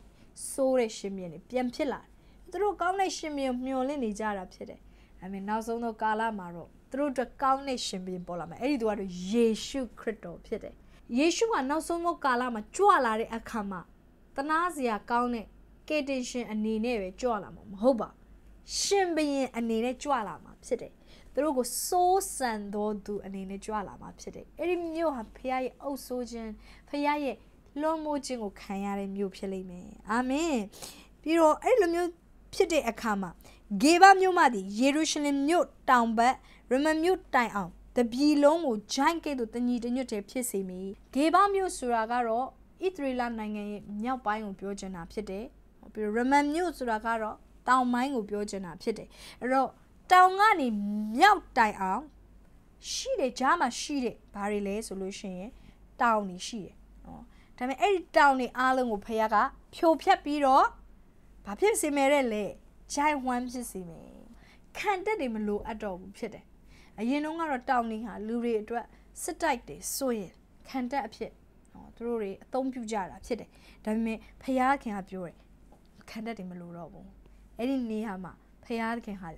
ဆိုးတဲ့ရှင်ဘရင်တွေပြန်ဖြစ်လာတယ်။သူတို့ကောင်းတဲ့ရှင်ဘရင်မျှော်လင့်နေကြတာဖြစ်တယ်။အမေနောက်ဆုံးတော့ကာလမှာတော့သူတို့အတွက်ကောင်းတဲ့ရှင်ဘရင်ပေါ်လာမယ်။အဲ့ဒီသူကတော့ယေရှုခရစ်တော်ဖြစ်တယ်။ယေရှုကနောက်ဆုံးသောကာလမှာကြွလာတဲ့အခါမှာတနာစရာကောင်းတဲ့ကေတင်ရှင်အနေနဲ့ပဲကြွလာမှာမဟုတ်ပါ ရှင်ဘရင်အနေနဲ့ကြွလာမှာဖြစ်တယ်သူတို့ကိုစိုးစံသောသူအနေနဲ့ကြွလာမှာဖြစ်တယ်အဲ့ဒီမြို့ဟာဖခင်ရဲ့အုပ်ဆိုးခြင်းဖခင်ရဲ့လွန်မိုးခြင်းကိုခံရတဲ့မြို့ဖြစ်လိမ့်မယ်အာမင်ပြီးတော့အဲ့လိုမျိုးဖြစ်တဲ့အခါမှာဂေဘာမြို့မှသည်ယေရုရှလင်မြို့တောင်ဘက်ရမမြို့တိုင်အောင်တပြီလုံးကို giant ကဲ့သို့တညီတညွတ်တည်းဖြစ်စေမည်ဂေဘမြို့ဆိုတာကတော့ဣသရေလနိုင်ငံရဲ့မြောက်ပိုင်းကိုပြောချင်တာဖြစ်တယ်ပြီးတော့ Roman မြို့ဆိုတာကတော့တောင်ပိုင်းကိုပြောချင်တာဖြစ်တယ်အဲ့တော့တောင်ကနေမြောက်တိုင်အောင်ရှိတယ်ကြားမှာရှိတယ်ဘာတွေလဲဆိုလို့ရှိရင်တောင်နေရှိတယ်နော်ဒါပေမဲ့အဲ့ဒီတောင်နေအားလုံးကိုဖခင်ကဖြိုဖျက်ပြီးတော့ဘာဖြစ်စေမယ်တဲ့လဲ giant one ဖြစ်စေမယ်ခံတက်တယ်မလို့အပ်တော့ဘူးဖြစ်တယ်အရင်တုန်းကတော့တောင်နေဟာလူတွေအတွက်စစ်တိုက်တယ်ဆိုရင်ခံတက်အဖြစ်နော်သူတို့တွေအသုံးပြုကြတာဖြစ်တယ်ဒါပေမဲ့ဖယားခင်ကပြောတယ်ခံတက်တယ်မလို့တော့ဘူးအဲ့ဒီနေရာမှာဖယားခင်ဟာ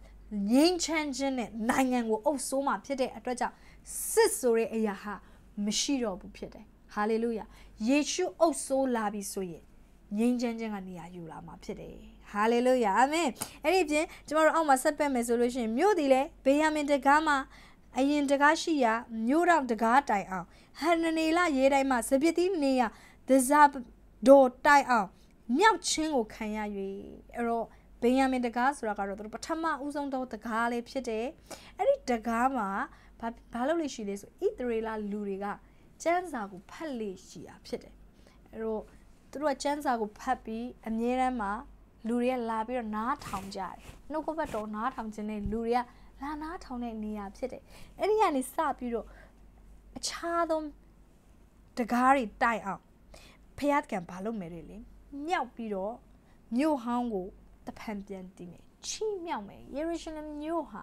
ငြိမ်းချမ်းခြင်းနဲ့နိုင်ငံကိုအုပ်ဆိုးမှဖြစ်တဲ့အတွက်ကြောင့်စစ်ဆိုတဲ့အရာဟာမရှိတော့ဘူးဖြစ်တယ်ဟာလေလုယာယေရှုအုပ်ဆိုးလာပြီဆိုရင်ငြိမ်းချမ်းခြင်းကနေရာယူလာမှာဖြစ်တယ်ဟာလေလုယာအာမင်အဲ့ဒီပြင်ကျမတို့အောက်မှာဆက်ပက်မယ်ဆိုလို့ရှိရင်မြို့ဒီလဲဘေယမင်တကားမှာအရင်တကားရှိရာမြို့တော်တကားတိုင်အောင်ဟန်နေလာ ရေးတိုင်းမှာစပစ်တိနေရဒဇာဒေါ်တိုင်အောင်မြောက်ချင်းကိုခံရ၍အဲ့တော့ဗင်ယမင်တကားဆိုတာကတော့သူတို့ပထမဦးဆုံးသောတကားလေးဖြစ်တယ်အဲ့ဒီတကားမှာဘာဘာလို့လဲရှိလဲဆိုဣသရေလလူတွေကစံစာကိုဖတ်လေရှိတာဖြစ်တယ်အဲ့တော့သူတို့ကစံစာကိုဖတ်ပြီးအမြဲတမ်းမှာလူတွေကလာပြီးတော့နားထောင်ကြတယ်နှုတ်ကပတ်တော်နားထောင်ခြင်းနဲ့လူတွေကလာနားထောင်တဲ့နေရာဖြစ်တယ်အဲ့ဒီကနေစပြီးတော့အခြားသောတကားတွေတိုက်အောင်ဖျားကံဘာလုပ်မယ်တွေလဲမြောက်ပြီးတော့မြို့ဟောင်းကိုတဖန်ပြန်တည်မယ်ချီးမြှောက်မယ်ယေရုရှလင်မြို့ဟာ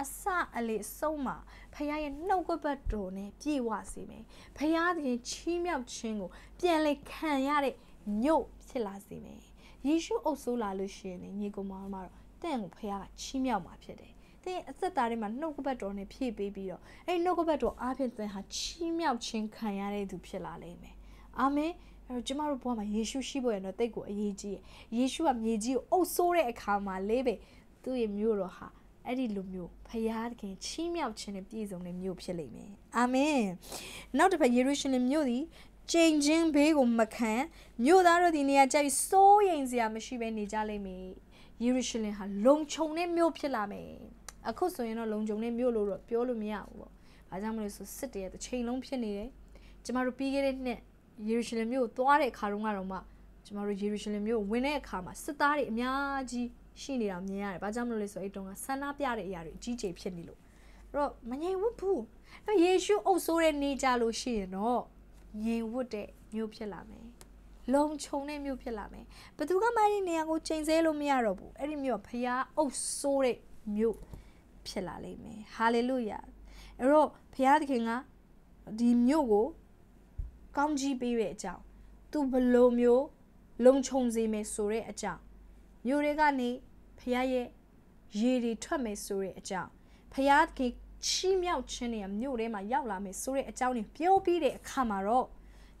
အစအလေဆုံးမှာဖခင်ရဲ့နှုတ်ကပတ်တော်နဲ့ပြည့်ဝစေမယ်ဖခင်ရဲ့ချီးမြှောက်ခြင်းကို ပြန်လည်ခံရတဲ့မြို့ဖြစ်လာစေမယ်ယေရှုအုပ်ဆိုးလာလို့ရှိရင်ညီကောင်မတို့တင့်ကိုဖခင်ကချီးမြှောက်မှာဖြစ်တယ်သင်အသက်တာထဲမှာနှုတ်ကပတ်တော်နဲ့ဖြည့်ပေးပြီးတော့အဲ့နှုတ်ကပတ်တော်အားဖြင့်သင်ဟာချီးမြှောက်ခြင်းခံရတဲ့သူဖြစ်လာလိမ့်မယ်အာမင်အဲ့တော့ကျမတို့ဘုရားမှာယေရှုရှိဖို့ရတော့တိတ်ကိုအရေးကြီးရယေရှုကမြေကြီးကိုအုပ်ဆိုးတဲ့အခါမှာလေးပဲသူ့ရဲ့မြို့တော်ဟာအဲ့ဒီလိုမျိုးဖယားတခင်ချီးမြှောက်ခြင်းနဲ့ပြည့်စုံတဲ့မြို့ဖြစ်လိမ့်မယ်။အာမင်။နောက်တစ်ဖက်ယေရုရှလင်မြို့သည်ချိန်ချင်းဘေးကိုမခံမြို့သားတို့ဒီနေရာကြိုက်စိုးရိမ်စရာမရှိဘဲနေကြလိမ့်မယ်ယေရုရှလင်ဟာလုံခြုံတဲ့မြို့ဖြစ်လာမယ်အခုဆိုရင်တော့လုံခြုံတဲ့မြို့လို့တော့ပြောလို့မရဘူးပေါ့။ဒါကြောင့်မလို့ဆိုစစ်တရတစ်ချိန်လုံးဖြစ်နေတယ်။ကျမတို့ပြီးခဲ့တဲ့နှစ်ယေရုရှလင်မြို့ကိုသွားတဲ့အခါတုန်းကတော့မှကျမတို့ယေရုရှလင်မြို့ကိုဝင်တဲ့အခါမှာစစ်သားတွေအများကြီးရှိနေတာမြင်ရတယ်။ဘာကြောင့်မလို့လဲဆိုအဲ့တုန်းကဆန္ဒပြတဲ့အရာတွေအကြီးကျယ်ဖြစ်နေလို့။အဲ့တော့မငြိမ်ဝတ်ဘူး။အဲ့ယေရှုအုပ်ဆိုးတဲ့နေကြလို့ရှိရင်တော့ငြိမ်ဝတ်တဲ့မြို့ဖြစ်လာမယ်လုံခြုံတဲ့မြို့ဖြစ်လာမယ်ဘသူကမှအဲ့ဒီနေရာကိုချိန်ဆလို့မရတော့ဘူးအဲ့ဒီမြို့ကဖရားအုပ်ဆိုးတဲ့မြို့ဖြစ်လာလိမ့်မယ်ဟာလေလုယာအဲ့တော့ဖရားသခင်ကဒီမြို့ကိုကောင်းကြီးပေးတဲ့အကြောင်းသူဘလိုမျိုးလုံခြုံစေမယ်ဆိုတဲ့အကြောင်းမြို့တွေကနေဖရားရဲ့ရေတွေထွက်မယ်ဆိုတဲ့အကြောင်းဖရားသခင်ချီးမြှောက်ခြင်းတွေကမြို့ထဲမှာရောက်လာမယ်ဆိုတဲ့အကြောင်းကိုပြောပြီးတဲ့အခါမှာတော့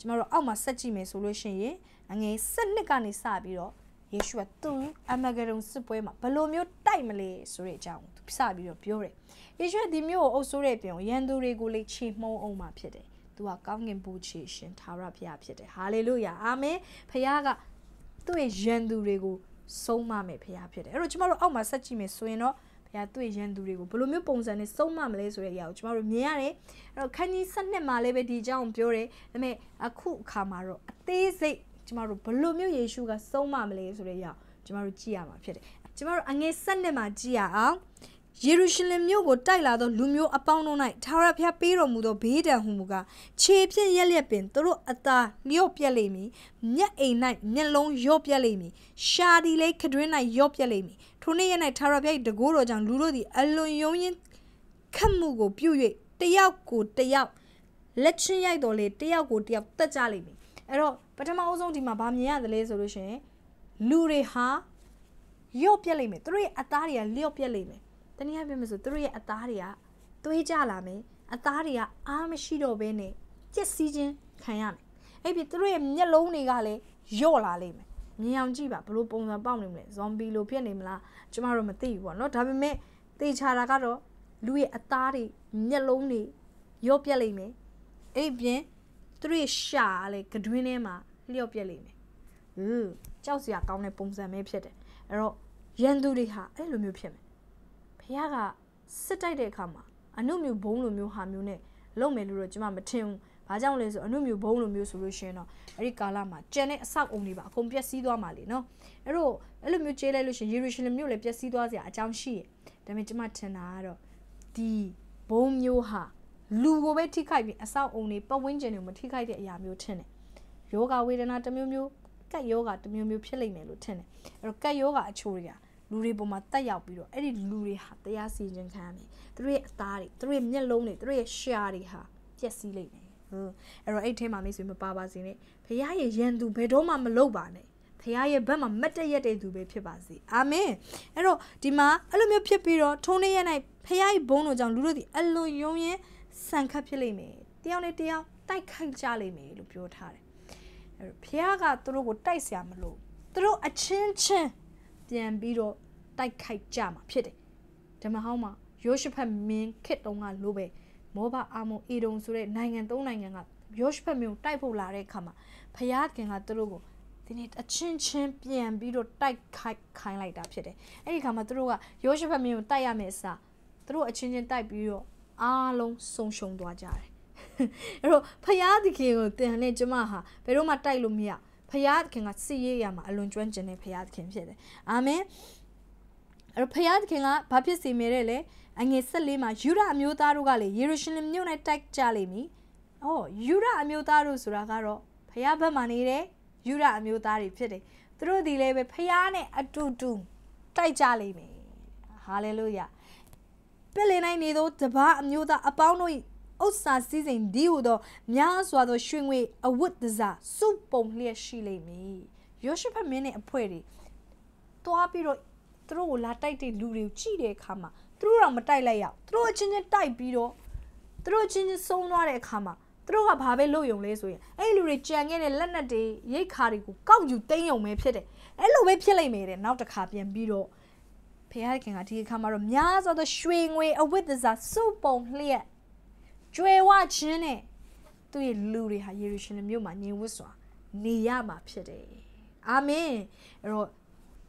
ကျမတို့အောက်မှာဆက်ကြည့်မယ်ဆိုလို့ရှိရင်အငယ်၁၂ကနေစပြီးတော့ယေရှုကသူ့အမဂဒုန်စစ်ပွဲမှာဘလိုမျိုးတိုက်မလဲဆိုတဲ့အကြောင်းသူစပြီးတော့ပြောတယ်။ယေရှုကဒီမျိုးကိုအုပ်ဆိုးတဲ့ပြင်ရန်သူတွေကိုလေချေမှုန်းအောင်မှာဖြစ်တယ်။သူကကောင်းကင်ဘုရားရှင်သာရဘုရားဖြစ်တယ်။ဟာလေလုယာအာမင်။ဘုရားကသူ့ရဲ့ရန်သူတွေကိုဆုံးမမယ်ဘုရားဖြစ်တယ်။အဲ့တော့ကျမတို့အောက်မှာဆက်ကြည့်မယ်ဆိုရင်တော့ဘုရားတွေ့ရန်သူတွေကိုဘယ်လိုမျိုးပုံစံနဲ့စုံမမလဲဆိုတဲ့အရာကိုကျမတို့မြင်ရတယ်အဲ့တော့ခန်းကြီး၁၂မှာလည်းပဲဒီအကြောင်းကိုပြောတယ်ဒါပေမဲ့အခုအခါမှာတော့အသေးစိတ်ကျမတို့ဘယ်လိုမျိုးယေရှုကစုံမမလဲဆိုတဲ့အရာကျမတို့ကြည့်ရမှာဖြစ်တယ်ကျမတို့အငယ်၁၂မှာကြည့်ရအောင်ယေရုရှလင်မြို့ကိုတိုက်လာသောလူမျိုးအပေါင်းတို့၌ထာဝရဘုရားပေးတော်မူသောဘေးဒဏ်ဟူမူကားခြေဖြင့်ရက်လျက်ပင်သူတို့အသာလျော့ပြက်လိမ့်မည်မျက်အိမ်၌မျက်လုံးလျော့ပြက်လိမ့်မည်ရှာဒီလေးခတွင်း၌လျော့ပြက်လိမ့်မည်ထိုနေ့ရက်၌ထာဝရဘုရားတကိုးတော်ကြောင့်လူတို့သည်အလွန်ယုံရင်ခတ်မှုကိုပြု၍တယောက်ကိုတယောက်လက်ချင်းရိုက်တော်လေတယောက်ကိုတယောက်တတ်ကြလိမ့်မယ်အဲ့တော့ပထမအဆုံးဒီမှာဗာမြင်ရသလဲဆိုလို့ရှိရင်လူတွေဟာလျော့ပြက်လိမ့်မယ်သူတို့ရဲ့အသားတွေကလျော့ပြက်လိမ့်မယ်တနည်းအားဖြင့်ဆိုသူတို့ရဲ့အသားတွေကသွေးကြလာမယ်အသားတွေကအားမရှိတော့ဘဲနဲ့ပျက်စီးခြင်းခံရမယ်အဲ့ဒီသူတို့ရဲ့မျက်လုံးတွေကလည်းလျော့လာလိမ့်မယ်မြင်အောင်ကြည့်ပါဘလို့ပုံစံပေါက်နေမလဲဇွန်ဘီလိုဖြစ်နေမလားကျမတို့မသိဘူးပေါ့နော်ဒါပေမဲ့တေချာတာကတော့လူရဲ့အသားတွေမျက်လုံးတွေရော့ပြက်လိမ့်မယ်အဲ့ပြင်သူတို့ရဲ့ရှာလေကတွင်းထဲမှာလျော့ပြက်လိမ့်မယ်ဟူးကြောက်စရာကောင်းတဲ့ပုံစံပဲဖြစ်တယ်အဲ့တော့ရန်သူတွေဟာအဲ့လိုမျိုးဖြစ်မယ်ဖះကစစ်တိုက်တဲ့အခါမှာအမှုမျိုးဘုံလိုမျိုးဟာမျိုးနဲ့လုံမယ်လို့တော့ကျမမထင်ဘူးဘာကြောင့်လဲဆိုအနုမျိုးဘုံလိုမျိုးဆိုလို့ရှိရင်တော့အဲ့ဒီကာလမှာကျန်တဲ့အဆောက်အုံတွေပါအကုန်ပျက်စီးသွားမှာလေနော်အဲ့တော့အဲ့လိုမျိုးကျေးလိုက်လို့ရှိရင်ယေရုရှလင်မြို့လည်းပျက်စီးသွားစရာအကြောင်းရှိရဲ့ဒါပေမဲ့ကျွန်မထင်တာကတော့ဒီဘုံမျိုးဟာလူကိုပဲထိခိုက်ပြီးအဆောက်အုံတွေပတ်ဝန်းကျင်တွေမထိခိုက်တဲ့အရာမျိုးထင်တယ်ယောဂဝေဒနာတစ်မျိုးမျိုးကက်ယောဂတစ်မျိုးမျိုးဖြစ်လိမ့်မယ်လို့ထင်တယ်အဲ့တော့ကက်ယောဂအချိုးတွေကလူတွေပေါ်မှာတက်ရောက်ပြီးတော့အဲ့ဒီလူတွေဟာတရားစီရင်ခံရမယ်သူတို့ရဲ့အသားတွေသူတို့ရဲ့မျက်လုံးတွေသူတို့ရဲ့ရှာတွေဟာပျက်စီးလိမ့်မယ်ဘူးအဲ့တော့အဲ့ထဲမှာမိတ်ဆွေမပါပါစေနဲ့ဖခင်ရဲ့ရန်သူဘယ်တော့မှမလုပ်ပါနဲ့ဖခင်ရဲ့ဘက်မှာမတ်တရက်တဲ့သူပဲဖြစ်ပါစေအာမင်အဲ့တော့ဒီမှာအဲ့လိုမျိုးဖြစ်ပြီးတော့ထုံးနေရ၌ဖခင်ရဲ့ဘုန်းတော်ကြောင့်လူတို့ဒီအလွန်ယုံရင်ဆန်ခတ်ဖြစ်လိမ့်မယ်တယောက်နဲ့တယောက်တိုက်ခိုက်ကြလိမ့်မယ်လို့ပြောထားတယ်အဲ့တော့ဖခင်ကသူတို့ကို တိုက်ဆရာမလို့သူတို့အချင်းချင်းပြန်ပြီးတော့တိုက်ခိုက်ကြမှာဖြစ်တယ်ဓမ္မဟောင်းမှာယောရှဖတ်မင်းခစ်တုံးကလိုပဲမောဘအာမုံအီဒုံဆိုတဲ့နိုင်ငံသုံးနိုင်ငံကယောရှဖတ်မျိုးတိုက်ဖို့လာတဲ့အခါမှာဖယားခင်ကသူတို့ကိုဒီနေ့အချင်းချင်းပြန်ပြီးတော့တိုက်ခိုက်ခိုင်းလိုက်တာဖြစ်တယ်။အဲ့ဒီအခါမှာသူတို့ကယောရှဖတ်မျိုးကိုတိုက်ရမယ်အစားသူတို့အချင်းချင်းတိုက်ပြီးတော့အားလုံးဆုံးရှုံးသွားကြတယ်။အဲ့တော့ဖယားသခင်ကိုတင်နဲ့ကျမဟာဘယ်တော့မှတိုက်လို့မရဖယားသခင်ကစီရေးရမှာအလွန်ကျွမ်းကျင်တဲ့ဖယားသခင်ဖြစ်တယ်။အာမင်။အဲ့တော့ဖယားသခင်ကဘာဖြစ်စီမဲတဲ့လဲအငယ်၁၄မှာယူရအမျိုးသားတို့ကလည်းယေရုရှလင်မြို့နဲ့တိုက်ကြလိမ့်မည်။အော်ယူရအမျိုးသားတို့ဆိုတာကတော့ဖျားဘက်မှာနေတဲ့ယူရအမျိုးသားတွေဖြစ်တယ်။သူတို့ဒီလည်းပဲဖျားနဲ့အတူတူတိုက်ကြလိမ့်မယ်။ဟာလေလုယာ။ပြလင်နိုင်နေသောတပါအမျိုးသားအပေါင်းတို့ဥစ္စာစည်းစိမ်ဒီဟုသောများစွာသော ရွှေငွေအဝတ်တစားစုပုံလျက်ရှိလိမ့်မည်။ယောရှုဖတ်မင်းရဲ့အဖွဲ့တွေတွားပြီးတော့သူတို့ကိုလာတိုက်တဲ့လူတွေကိုကြည့်တဲ့အခါမှာသူတို့တော့မတိုက်လိုက်ရသူတို့အချင်းချင်းတိုက်ပြီးတော့သူတို့အချင်းချင်းဆုံးသွားတဲ့အခါမှာသူတို့ကဘာပဲလုပ်ယုံလဲဆိုရင်အဲ့လူတွေကြံခဲ့တဲ့လက်နက်တွေရိတ်ခါတွေကိုကောက်ယူသိမ်းယုံပဲဖြစ်တယ်အဲ့လိုပဲဖြစ်လိမ့်မယ်တဲ့နောက်တစ်ခါပြန်ပြီးတော့ဖခင်ကဒီအခါမှာတော့များသောသောရွှေငွေအဝတ်တစားစုပုံလျက်ကျွဲဝခြင်းနဲ့သူ့ရဲ့လူတွေဟာယေရုရှလင်မြို့မှာညီဝတ်စွာနေရမှာဖြစ်တယ်အာမင်အဲ့တော့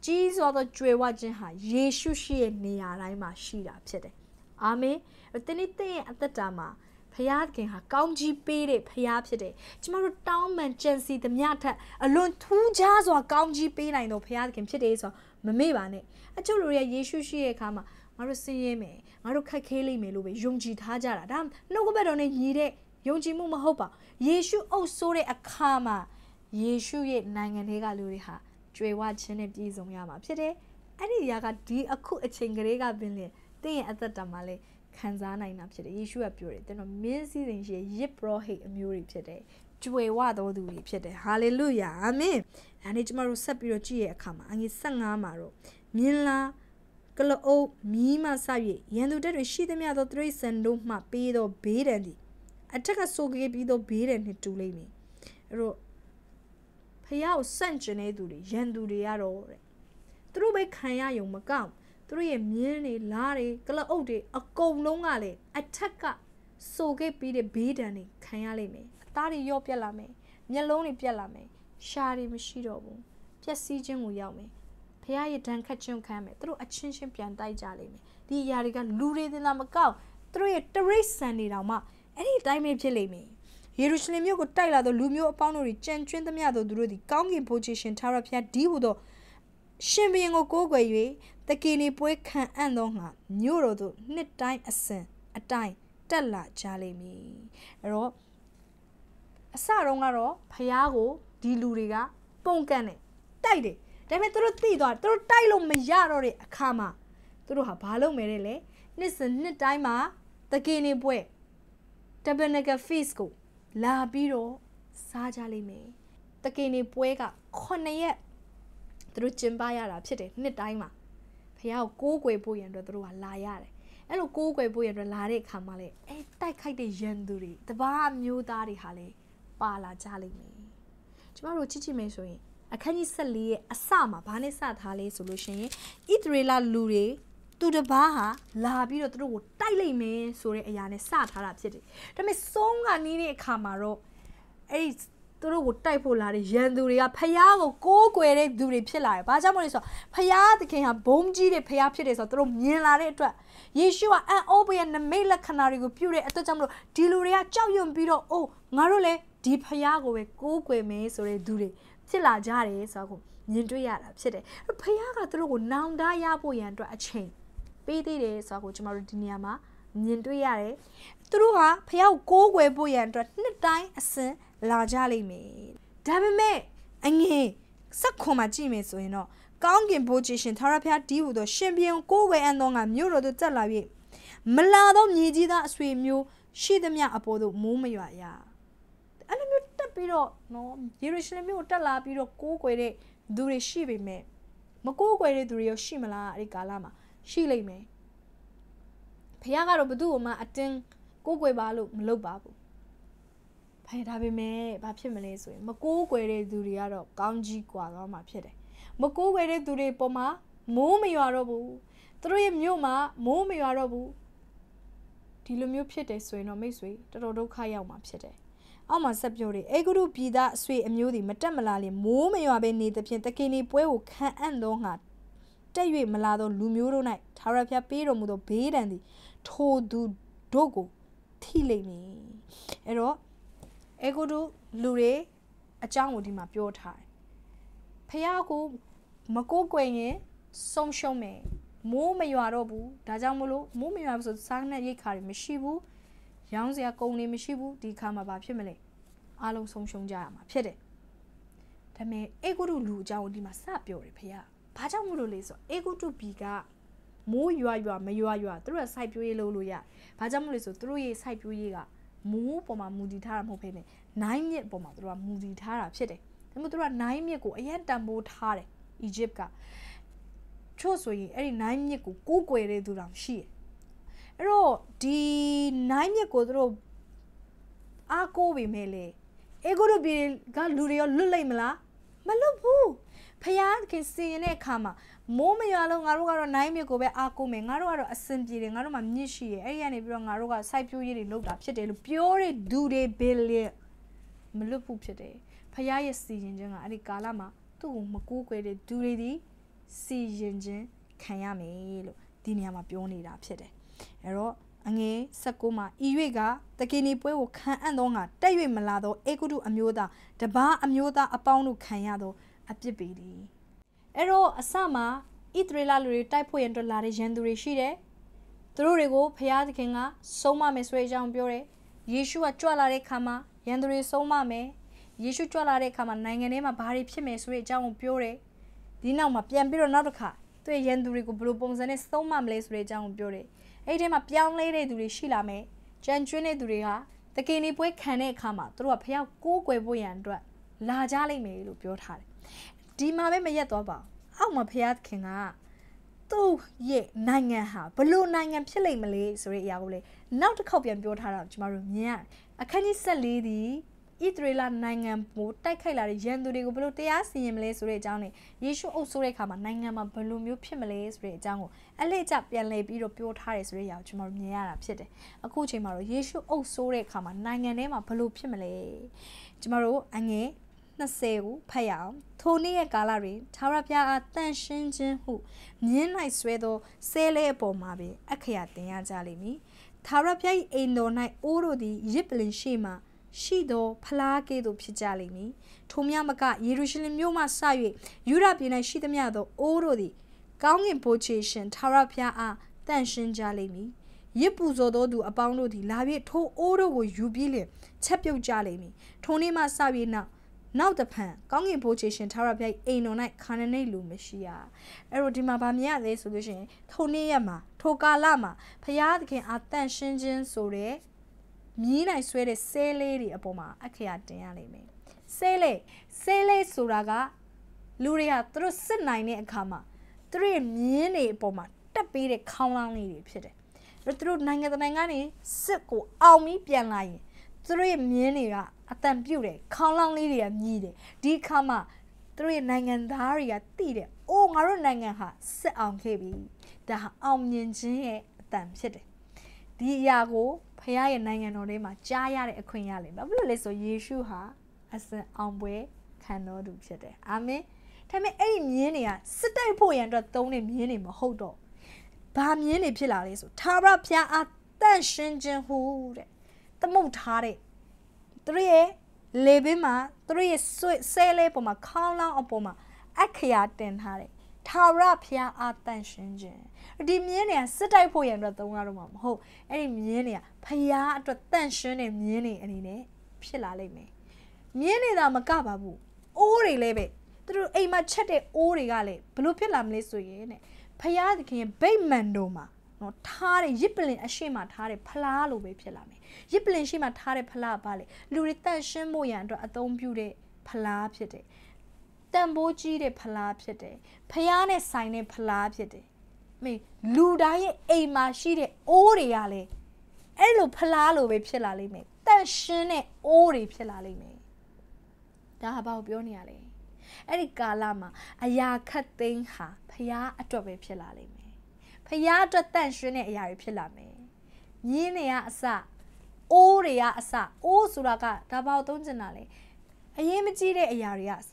ကြီးစွာသောကြွယ်ဝခြင်းဟာယေရှုရှိရဲ့နေရာတိုင်းမှာရှိတာဖြစ်တယ်။အာမင်။သင်သင်ရဲ့အသက်တာမှာဖရာခင်ဟာကောင်းကြီးပေးတဲ့ဖရာဖြစ်တယ်။ကျမတို့တောင်းပန်ကြံစီသမျှထက်အလွန်ထူးခြားစွာကောင်းကြီးပေးနိုင်သောဖရာခင်ဖြစ်တယ်ဆိုတော့မမေ့ပါနဲ့။အချို့လူတွေကယေရှုရှိရဲ့အခါမှာငါတို့ဆင်းရဲမယ်။ငါတို့ခက်ခဲလိမ့်မယ်လို့ပဲယုံကြည်ထားကြတာ။ဒါနှုတ်ကပတ်တော်နဲ့ညီတဲ့ယုံကြည်မှုမဟုတ်ပါဘူး။ယေရှုအုပ်ဆိုးတဲ့အခါမှာယေရှုရဲ့နိုင်ငံတွေကလူတွေဟာကြွေဝခြင်းနဲ့ပြည့်စုံရမှာဖြစ်တယ်။အဲ့ဒီຢာကဒီအခုအချိန်ကလေးကပင်လင်သင်ရဲ့အသက်တာမှာလည်းခံစားနိုင်တာဖြစ်တယ်။ယေရှုကပြောတယ်သင်တို့မင်းစည်းစိမ်ရှိရစ်ပရောဟိတ်အမျိုးတွေဖြစ်တယ်။ကြွေဝသောသူတွေဖြစ်တယ်။ဟာလေလုယာအာမင်။ဒါနဲ့ကျမတို့ဆက်ပြီးတော့ကြည့်ရဲ့အခါမှာအငယ်15မှာတော့မြင်လားကလအုပ်မီးမှဆ၍ရန်သူတက်တွေရှိသမျှသောတရိစံတို့မှပေးသောဘေးဒဏ်သည်အထက်ကဆိုခဲ့ပြီးသောဘေးဒဏ်နှင့်တူလိမ့်မည်အဲ့တော့ရာကိုစန့်ကျင်တဲ့သူတွေရန်သူတွေကတော့တဲ့သူတို့ပဲခံရယုံမကောက်သူတို့ရဲ့မြင်းတွေလားတွေကလအုပ်တွေအကုန်လုံးကလည်းအထက်ကဆိုခဲ့ပြီးတဲ့ဘေးဒဏ်တွေခံရလိမ့်မယ်အသားတွေရော့ပြက်လာမယ်မျက်လုံးတွေပြက်လာမယ်ရှာတွေမရှိတော့ဘူးပျက်စီးခြင်းကိုရောက်မယ်ဖះရဲ့ဒဏ်ခတ်ခြင်းခံမယ်သူတို့အချင်းချင်းပြန်တိုက်ကြလိမ့်မယ်ဒီအရာတွေကလူတွေတင်တာမကောက်သူတို့ရဲ့တရိတ်ဆန်နေတောင်မှအဲ့ဒီအတိုင်းပဲဖြစ်လိမ့်မယ်ယေရုရှလင်မြို့ကိုတိုက်လာသောလူမျိုးအပေါင်းတို့၏ကြံကျွင်းသမျှတို့သူတို့သည်ကောင်းကင်ဘုရားရှင်ထာဝရဘုရားဒီဟုသောရှင်ဘရင်ကိုကိုးကွယ်၍တကီနေပွဲခံအံ့သောငါမြို့တော်သို့နှစ်တိုင်းအစဉ်အတိုင်းတက်လာကြလိမ့်မည်အဲ့တော့အစတုန်းကတော့ဖះကိုဒီလူတွေကပုံကန့်တယ်တိုက်တယ်ဒါပေမဲ့သူတို့သိသွားသူတို့တိုက်လို့မရတော့တဲ့အခါမှာသူတို့ဟာဘာလုပ်မယ်လဲနှစ်စဉ်နှစ်တိုင်းမှာတကင်းနေပွဲ Tabernacle Feast ကိုလာပြီးတော့စားကြလိမ့်မယ်တကင်နေပွဲက9ရက်သူတို့ကျင်းပရတာဖြစ်တယ်နှစ်တိုင်းမှာဖះကိုကိုးကွယ်ဖို့ရန်အတွက်သူတို့ကလာရတယ်အဲ့လိုကိုးကွယ်ဖို့ရန်အတွက်လာတဲ့အခါမှာလေအဲ့တိုက်ခိုက်တဲ့ရန်သူတွေတပားမျိုးသားတွေဟာလေပါလာကြလိမ့်မယ်ကျမတို့ချစ်ချစ်မယ်ဆိုရင်အခန်းကြီး14ရဲ့အစမှာဘာနဲ့စထားလဲဆိုလို့ရှိရင်ဣသရေလလူတွေသူတပားဟာလာပြီးတော့သူတို့ကိုတိုက်လိုက်မယ်ဆိုတဲ့အရာနဲ့စထားတာ ဖြစ်တယ်။ဒါပေမဲ့ဆုံးကနီးတဲ့အခါမှာတော့အဲ့ဒီသူတို့ကိုတိုက်ဖို့လာတဲ့ရန်သူတွေကဖျားကိုကိုးကွယ်တဲ့သူတွေဖြစ်လာတယ်။ဘာကြောင့်မလဲဆိုတော့ဖျားသခင်ဟာဘုံကြီးတဲ့ဖျားဖြစ်တယ်ဆိုတော့သူတို့မြင်လာတဲ့အတွက်ယေရှုကအန်အိုးပရဲ့နမိတ်လက္ခဏာတွေကိုပြုတဲ့အတွက်ကြောင့်မလို့ဒီလူတွေကကြောက်ရွံ့ပြီးတော့အိုးငါတို့လည်းဒီဖျားကိုပဲကိုးကွယ်မယ်ဆိုတဲ့သူတွေဖြစ်လာကြတယ်ဆိုတော့မြင်တွေ့ရတာဖြစ်တယ်။ဖျားကသူတို့ကိုနောင်တရဖို့ရန်အတွက်အချိန်ပေးသေးတယ်ဆိုတော့ကျွန်တော်တို့ဒီနေရာမှာမြင်တွေ့ရတယ်သူတို့ဟာဖယောင်းကိုးကွယ်ဖို့ရန်အတွက်နှစ်တိုင်းအစဉ်လာကြလိမ့်မယ်ဒါပေမဲ့အငယ်ဆက်ခွန်မှာကြည့်မယ်ဆိုရင်တော့ကောင်းကင်ဘိုးကြီးရှင်သာရဖျားဒီဟုသော ရှင်ပြန်ကိုးကွယ်အန်သောငါမြို့တော်သို့တက်လာ၍မလာသောမြေကြီးသားအဆွေမျိုးရှိသမျှအပေါ်သို့မိုးမရွာရအဲ့လိုမျိုးတက်ပြီးတော့နော်ယေရုရှလင်မြို့ကိုတက်လာပြီးတော့ကိုးကွယ်တဲ့သူတွေရှိပေမဲ့မကိုးကွယ်တဲ့သူတွေရောရှိမလားအဲ့ဒီကာလမှာရှိလိမ့်မယ်ဖခင်ကတော့ဘသူ့ကိုမှအတင်းကိုကိုွယ်ပါလို့မလုပ်ပါဘူးဖခင်ဒါပေမဲ့ဘာဖြစ်မလဲဆိုရင်မကိုကိုွယ်တဲ့သူတွေကတော့ကောင်းကြီးกว่าတော့မှဖြစ်တယ်မကိုကိုွယ်တဲ့သူတွေပေါ်မှာ မိုးမရွာတော့ဘူးသူတို့ရဲ့မြို့မှာမိုးမရွာတော့ဘူးဒီလိုမျိုးဖြစ်တယ်ဆိုရင်တော့မိတ်ဆွေတော်တော်ဒုက္ခရောက်မှာဖြစ်တယ်အောက်မှာဆက်ပြောတယ်အေဂရုပြည်သားအဆွေအမျိုးတွေမတက်မလာရင်မိုးမရွာပဲနေသဖြင့်တကင်းဒီပွဲကိုခံအံ့သောငါတက်၍မလာသောလူမျိုးတို့၌ထာဝရဘုရားပေးတော်မူသောဘေးဒဏ်သည်ထိုသူတို့ကိုထိလိမ့်မည်အဲ့တော့အေဂိုတို့လူတွေအကြောင်းကိုဒီမှာပြောထားတယ်ဖះကိုမကိုကွယ်ရင်ဆုံးရှုံးမယ်မိုးမရွာတော့ဘူးဒါကြောင့်မလို့မိုးမရွာဘူးဆိုစားနဲ့ရိတ်ခါတွေမရှိဘူးရောင်းစရာကုန်တွေမရှိဘူးဒီခါမှာဘာဖြစ်မလဲအားလုံးဆုံးရှုံးကြရမှာဖြစ်တယ်ဒါပေမဲ့အေဂုရုလူအကြောင်းကိုဒီမှာစပြောတယ်ဖះဘာကြောင့်မလို့လဲဆိုတော့ A ကုတု B ကမိုးရွာရွာမရွာရွာသူတို့ကစိုက်ပျိုးရေးလုပ်လို့ရဘာကြောင့်မလို့လဲဆိုသူတို့ရဲ့စိုက်ပျိုးရေးကမိုးပေါ်မှာမူတည်ထားတာမဟုတ်ဘဲနဲ့နိုင်မြစ်ပေါ်မှာသူတို့ကမူတည်ထားတာဖြစ်တယ်ဒါပေမဲ့သူတို့ကနိုင်မြစ်ကိုအရန်တန်ဖိုးထားတယ်အီဂျစ်ကချို့ဆိုရင်အဲ့ဒီနိုင်မြစ်ကိုကိုးကွယ်တဲ့သူတောင်ရှိတယ်အဲ့တော့ဒီနိုင်မြစ်ကိုသူတို့အားကိုးပေမဲ့လေအေဂိုရိုဘီကလူတွေရောလွတ်လိုက်မလားမလွတ်ဘူးဖျားခင်စီရင်တဲ့အခါမှာမိုးမရွာလို့ငါတို့ကတော့နိုင်မြေကိုပဲအားကိုးမယ်ငါတို့ကတော့အဆင်ပြေတယ်ငါတို့မှာမြင့်ရှိတယ်အဲ့ဒီကနေပြီးတော့ငါတို့ကစိုက်ပျိုးရေးတွေလုပ်တာဖြစ်တယ်လို့ပြောတဲ့ဒူတွေဘီလီမလွတ်ဘူးဖြစ်တယ်ဖျားရဲ့စီရင်ခြင်းကအဲ့ဒီကာလမှာသူ့ကိုမကူးကွယ်တဲ့ဒူတွေဒီစီရင်ခြင်းခံရမယ်လို့ဒီနေရာမှာပြောနေတာဖြစ်တယ်အဲ့တော့အငယ်19မှာဤ၍ကတကင်းဒီပွဲကိုခံအံ့သောငါတက်၍မလာသောအေကုတုအမျိုးသားတပါးအမျိုးသားအပေါင်းတို့ခံရသောအပြစ်ပေးသည်အဲ့တော့အစမှာဣသရေလလူတွေတိုက်ဖို့ရန်အတွက်လာတဲ့ရန်သူတွေရှိတယ်သူတို့တွေကိုဖျားသခင်ကဆုံးမမယ်ဆိုတဲ့အကြောင်းပြောတယ်ယေရှုကကြွလာတဲ့ခါမှာရန်သူတွေဆုံးမမယ်ယေရှုကြွလာတဲ့အခါမှာနိုင်ငံထဲမှာဘာတွေဖြစ်မယ်ဆိုတဲ့အကြောင်းကိုပြောတယ်။ဒီနောက်မှာပြန်ပြီးတော့နောက်တစ်ခါသူ့ရန်သူတွေကိုဘယ်လိုပုံစံနဲ့သုံးမမလဲဆိုတဲ့အကြောင်းကိုပြောတယ်။အဲ့ဒီထဲမှာပြောင်းလဲတဲ့သူတွေရှိလာမယ်။ကြံကျွင်းတဲ့သူတွေကတကယ်နေပွဲခံတဲ့အခါမှာသူတို့ကဖျောက်ကိုးကွယ်ဖို့ရန်အတွက်လာကြလိမ့်မယ်လို့ပြောထားတယ်ဒီမှာပဲမရက်သွားပါအောက်မှာဖျားခင်ကသူ့ရဲ့နိုင်ငံဟာဘလို့နိုင်ငံဖြစ်လိမ့်မလဲဆိုတဲ့အရာကိုလေနောက်တစ်ခေါက်ပြန်ပြောထားတာကျမတို့မြင်ရတယ်အခန်းကြီး14ဒီဣသရေလနိုင်ငံကိုတိုက်ခိုက်လာတဲ့ရန်သူတွေကိုဘလို့တရားစီရင်မလဲဆိုတဲ့အကြောင်းနဲ့ယေရှုအုပ်ဆိုးတဲ့အခါမှာနိုင်ငံမှာဘလို့မျိုးဖြစ်မလဲဆိုတဲ့အကြောင်းကိုအလေးကျပြန်လည်ပြီးတော့ပြောထားတယ်ဆိုတဲ့အရာကိုကျွန်တော်မြင်ရတာဖြစ်တယ်။အခုချိန်မှာတော့ယေရှုအုပ်ဆိုးတဲ့အခါမှာနိုင်ငံထဲမှာဘလို့ဖြစ်မလဲ။ကျွန်တော်တို့အငယ်20ကိုဖတ်ရအောင်ထိုနေ့ရဲ့ကာလတွင်သာရပြားအားတန်ရှင်းခြင်းဟုမြင်း၌ဆွဲသောဆဲလဲအပေါ်မှာပင်အခရာတင်ရကြလိမ့်မည်သာရပြား၏အိမ်တော်၌အိုးတို့သည်ရစ်ပလင်ရှိမှရှိသောဖလားကဲ့သို့ဖြစ်ကြလိမ့်မည်ထိုများမကယေရုရှလင်မြို့မှစ၍ယူဒပြည်၌ရှိသမျှသော အိုးတို့သည်ကောင်းကင်ဘိုချေရှင်သာရပြားအားတန်ရှင်းကြလိမ့်မည်ရစ်ပူဇော်သောသူအပေါင်းတို့သည်လာ၍ထိုးအိုးတို့ကိုယူပြီးလျင်ချက်ပြုတ်ကြလိမ့်မည်ထိုနေ့မှစ၍နောက်နောက်တစ်ဖန်ကောင်းကင်ဘိုးချေရှင်ထာဝရဘုရားအိမ်တော်၌ခါနနိတ်လူမရှိရအဲ့တော့ဒီမှာဗာမြင်ရလဲဆိုလို့ရှိရင်ထိုနေ့ရက်မှာထိုကာလမှာဘုရားသခင်အာတန်ရှင်းခြင်းဆိုတဲ့မြင်းနိုင်ဆွဲတဲ့ဆဲလေးတွေအပေါ်မှာ အခရာတင်ရလိမ့်မယ်ဆဲလေးဆဲလေးဆိုတာကလူတွေဟာသူတို့စစ်နိုင်တဲ့အခါမှာသူတို့မြင်းတွေအပေါ်မှာတက်ပေးတဲ့ခေါင်းလောင်းလေးတွေဖြစ်တယ်သူတို့နိုင်ငံတကာကနေစစ်ကိုအောင်ပြီးပြန်လာရင်သူတို့မြင်းတွေကအတန်ပြုတ်တယ်ခေါင်းလောင်းလေးတွေကမြည်တယ်ဒီခါမှသူတို့ရဲ့နိုင်ငံသားတွေကတိတယ်အိုးငါတို့နိုင်ငံဟာစစ်အောင်ခဲ့ပြီဒါအောင်မြင်ခြင်းရဲ့အတန်ဖြစ်တယ်ဒီအရာကိုဖခင်ရဲ့နိုင်ငံတော်ထဲမှာကြားရတဲ့အခွင့်ရလိမ့်မယ်ဘာလို့လဲဆိုယေရှုဟာအစင်အောင်ပွဲခံတော်သူဖြစ်တယ်အာမင်ဒါပေမဲ့အဲ့ဒီမြင်းတွေကစစ်တိုက်ဖို့ရန်အတွက်သုံးတဲ့မြင်းတွေမဟုတ်တော့ဘာမြင်းတွေဖြစ်လာလဲဆိုသာရဖျားအားတန့်ရှင်းခြင်းဟုတဲ့သမုတ်ထားတဲ့သူတို့ရဲ့လေဘင်းမှာသူတို့ရဲ့ဆဲလေးပေါ်မှာခေါင်းလောင်းအပေါ်မှာအခရာတင်ထားတယ်ထာဝရဘုရားအာတန်ရှင်ခြင်းဒီမြင်းတွေကစစ်တိုက်ဖို့ရန်အတွက်သုံးရတော့မှာမဟုတ်အဲ့ဒီမြင်းတွေကဘုရားအတွက်တန်ရှင်တဲ့မြင်းတွေအနေနဲ့ဖြစ်လာလိမ့်မယ်မြင်းတွေသာမကပါဘူးအိုးတွေလည်းပဲသူတို့အိမ်မှာချက်တဲ့အိုးတွေကလည်းဘလို့ဖြစ်လာမလဲဆိုရင်တဲ့ဘုရားသခင်ဗိမ္မာန်တော်မှာနော်ထားတဲ့ရစ်ပလင်အရှိမထားတဲ့ဖလားလိုပဲဖြစ်လာမယ်ရစ်ပလင်ရှိမထားတဲ့ဖလားပါလေလူတွေတန့်ရှင်းဖို့ရန်အတွက်အသုံးပြုတဲ့ဖလားဖြစ်တယ်တန်ဖိုးကြီးတဲ့ဖလားဖြစ်တယ်ဖျားနဲ့ဆိုင်တဲ့ဖလားဖြစ်တယ်မေလူတိုင်းရဲ့အိမ်မှာရှိတဲ့အိုးတွေကလည်းအဲ့လိုဖလားလိုပဲဖြစ်လာလိမ့်မယ်တန့်ရှင်းတဲ့အိုးတွေဖြစ်လာလိမ့်မယ်ဒါဟာဘာကိုပြောနေရလဲအဲ့ဒီကာလမှာအရာခတ်သိမ်းဟာဖျားအတွက်ပဲဖြစ်လာလိမ့်မယ်ဖျားအတွက်တန့်ရှင်းတဲ့အရာတွေဖြစ်လာမယ်မြင်းတွေကအစအိုးတွေကအစအိုးဆိုတာကဒါဘာသုံးချင်တာလဲအရင်မကြည့်တဲ့အရာတွေကအစ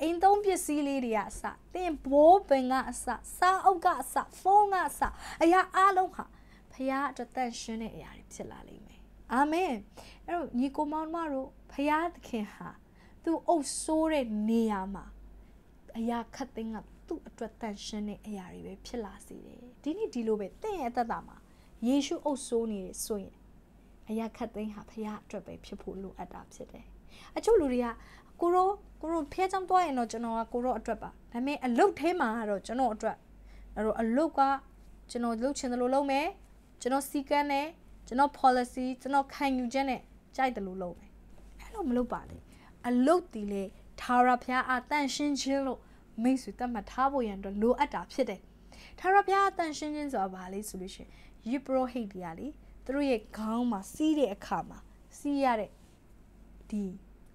အိမ်သုံးပစ္စည်းလေးတွေကအစသင်ဘိုးပင်ကအစစားအုပ်ကအစဖုန်းကအစအရာအလုံးဟာဖျားအတွက်တန့်ရှင်းတဲ့အရာတွေဖြစ်လာလိမ့်မယ်အာမင်အဲ့တော့ညီကိုမောင်မတို့ဖျားသခင်ဟာသူ့အုပ်ဆိုးတဲ့နေရာမှာအရာခတ်သိမ်းကသူ့အတွက်တန်ရှင်းတဲ့အရာတွေပဲဖြစ်လာစေတယ်ဒီနေ့ဒီလိုပဲတင့်ရဲ့အသက်တာမှာယေရှုအုပ်ဆိုးနေတယ်ဆိုရင်အရာခတ်သိမ်းဟာဖရားအတွက်ပဲဖြစ်ဖို့လိုအပ်တာဖြစ်တယ်အချို့လူတွေကကိုရောကိုရောဖះချောင်းသွားရင်တော့ကျွန်တော်ကကိုရောအတွက်ပါဒါပေမဲ့အလုတ်ထဲမှာကတော့ကျွန်တော်အတွက်အဲ့တော့အလုတ်ကကျွန်တော်လုတ်ချင်တယ်လို့လုပ်မယ်ကျွန်တော်စီကန်းနဲ့ကျွန်တော် policy ကျွန်တော်ခံယူချက်နဲ့ကြိုက်တယ်လို့လုပ်မယ်အဲ့လိုမလုပ်ပါနဲ့အလုတ်တီလေသာရဖះအတန်ရှင်းချင်းလို့မိတ်ဆွေတတ်မှတ်ထားဖို့ရန်အတွက်လိုအပ်တာဖြစ်တယ်။ထာဝရဘုရားအတန်ရှင်းခြင်းဆိုတာဘာလဲဆိုလို့ရှိရင်ယစ်ပရောဟိတ်တွေကလေသူတို့ရဲ့ခေါင်းမှာစီးတဲ့အခါမှာစီးရတဲ့ဒီ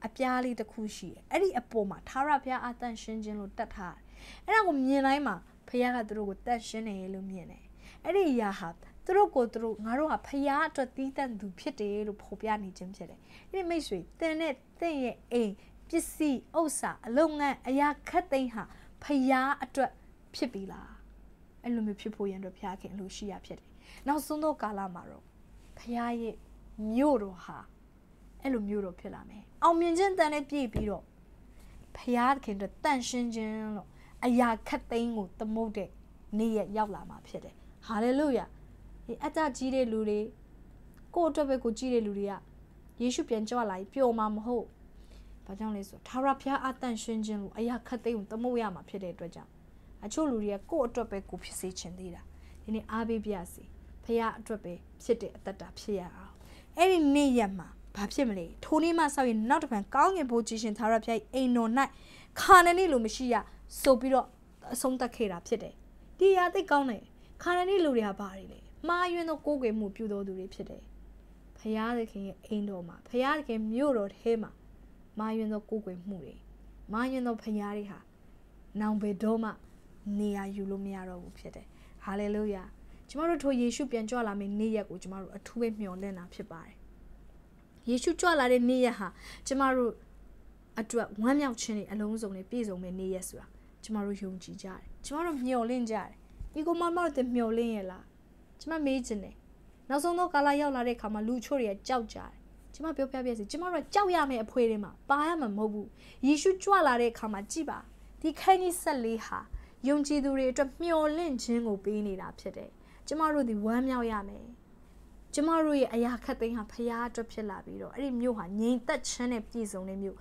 အပြားလေးတစ်ခုရှိတယ်။အဲ့ဒီအပေါ်မှာထာဝရဘုရားအတန်ရှင်းခြင်းလို့တတ်ထားတယ်။အဲ့ဒါကိုမြင်တိုင်းမှာဘုရားကသူတို့ကိုတတ်ရှင်းတယ်လို့မြင်တယ်။အဲ့ဒီအရာဟာသူတို့ကိုသူတို့ငါတို့ဟာဖရားအတွက်တီးတန့်သူဖြစ်တယ်လို့ဖော်ပြနေခြင်းဖြစ်တယ်။အဲ့ဒီမိတ်ဆွေတင်တဲ့တင့်ရဲ့အိမ်ပစ္စည်းဥစ္စာအလုပ်ငန်းအရာခက်သိမ်းဟာဖျားအတွက်ဖြစ်ပြီလားအဲ့လိုမျိုးဖြစ်ဖို့ရန်အတွက်ဖျားခင်အလိုရှိရဖြစ်တယ်နောက်ဆုံးသောကာလမှာတော့ဖျားရဲ့မြို့တော်ဟာအဲ့လိုမြို့တော်ဖြစ်လာမယ်အောင်မြင်ခြင်းတန်နဲ့ပြည့်ပြီးတော့ဖျားခင်အတွက်တန်ရှင်းခြင်းလို့အရာခက်သိမ်းကိုသမုတ်တဲ့နေ့ရက်ရောက်လာမှာဖြစ်တယ်ဟာလေလုယာဒီအတကြီးတဲ့လူတွေကိုယ့်အတွက်ပဲကိုကြီးတဲ့လူတွေကယေရှုပြန်ကြွလာပြီးပျော်မှာမဟုတ်။ဒါကြောင့်လဲဆိုထာဝရဘုရားအတန်ရှင်ခြင်းလို့အရာခတ်သိမ်းကိုတမုတ်ရမှာဖြစ်တဲ့အတွက်ကြောင့်အချို့လူတွေကကိုယ့်အတွက်ပဲကိုဖြစ်စေချင်သေးတာ။ဒီနေ့အားပေးပြစီ။ဘုရားအတွက်ပဲဖြစ်တဲ့အတ္တဖြစ်ရအောင်။အဲ့ဒီနေ့ရက်မှာဘာဖြစ်မလဲ။ထိုနေ့မှဆောက်ရင်နောက်တစ်ပံကောင်းငင်ဘိုးကြီးရှင်ထာဝရဘုရားအိမ်တော်၌ခါနနေ့လိုမရှိရဆိုပြီးတော့အဆုံးသတ်ခဲ့တာဖြစ်တယ်။ဒီရာသိကောင်းတယ်။ခါနနေ့လူတွေကဘာတွေလဲ။မှားယွင်းသောကိုယ်ကွယ်မှုပြုသောသူတွေဖြစ်တယ်။ဘုရားသခင်ရဲ့အိမ်တော်မှာဘုရားသခင်မြို့တော်ထဲမှာမာယွင်သောကိုယ်ွယ်မှုတွေမာယွင်သောဖရားတွေဟာနောင်ဘယ်တော့မှနေရာယူလို့မရတော့ဘူးဖြစ်တယ်။ဟာလေလုယာ။ကျမတို့ထိုယေရှုပြန်ကြွလာမယ့်နေ့ရက်ကိုကျမတို့အထူးပဲမျှော်လင့်တာဖြစ်ပါတယ်။ယေရှုကြွလာတဲ့နေ့ရက်ဟာကျမတို့အတွက်ဝမ်းမြောက်ခြင်းတွေအလုံးစုံနဲ့ပြည့်စုံမယ့်နေ့ရက်ဆိုတာကျမတို့ယုံကြည်ကြတယ်။ကျမတို့မျှော်လင့်ကြတယ်။ဒီကိုမမတို့တင်မျှော်လင့်ရလား။ကျမမေးချင်တယ်။နောက်ဆုံးတော့ကာလာရောက်လာတဲ့အခါမှာလူချို့တွေကကြောက်ကြတယ်ကျမပြောပြပြစီကျမတို့ကြောက်ရမယ့်အဖွဲတွေမှာပါရမှာမဟုတ်ဘူးယေရှုကြွလာတဲ့အခါမှာကြည်ပါဒီခန်းကြီး14ဟာယုံကြည်သူတွေအတွက်မျှော်လင့်ခြင်းကိုပေးနေတာဖြစ်တယ်ကျမတို့ဒီဝမ်းမြောက်ရမယ်ကျမတို့ရဲ့အရာခက်သိမ်းဟာဖရားအတွက်ဖြစ်လာပြီးတော့အဲ့ဒီမြို့ဟာငြိမ်သက်ခြင်းနဲ့ပြည့်စုံတဲ့မြို့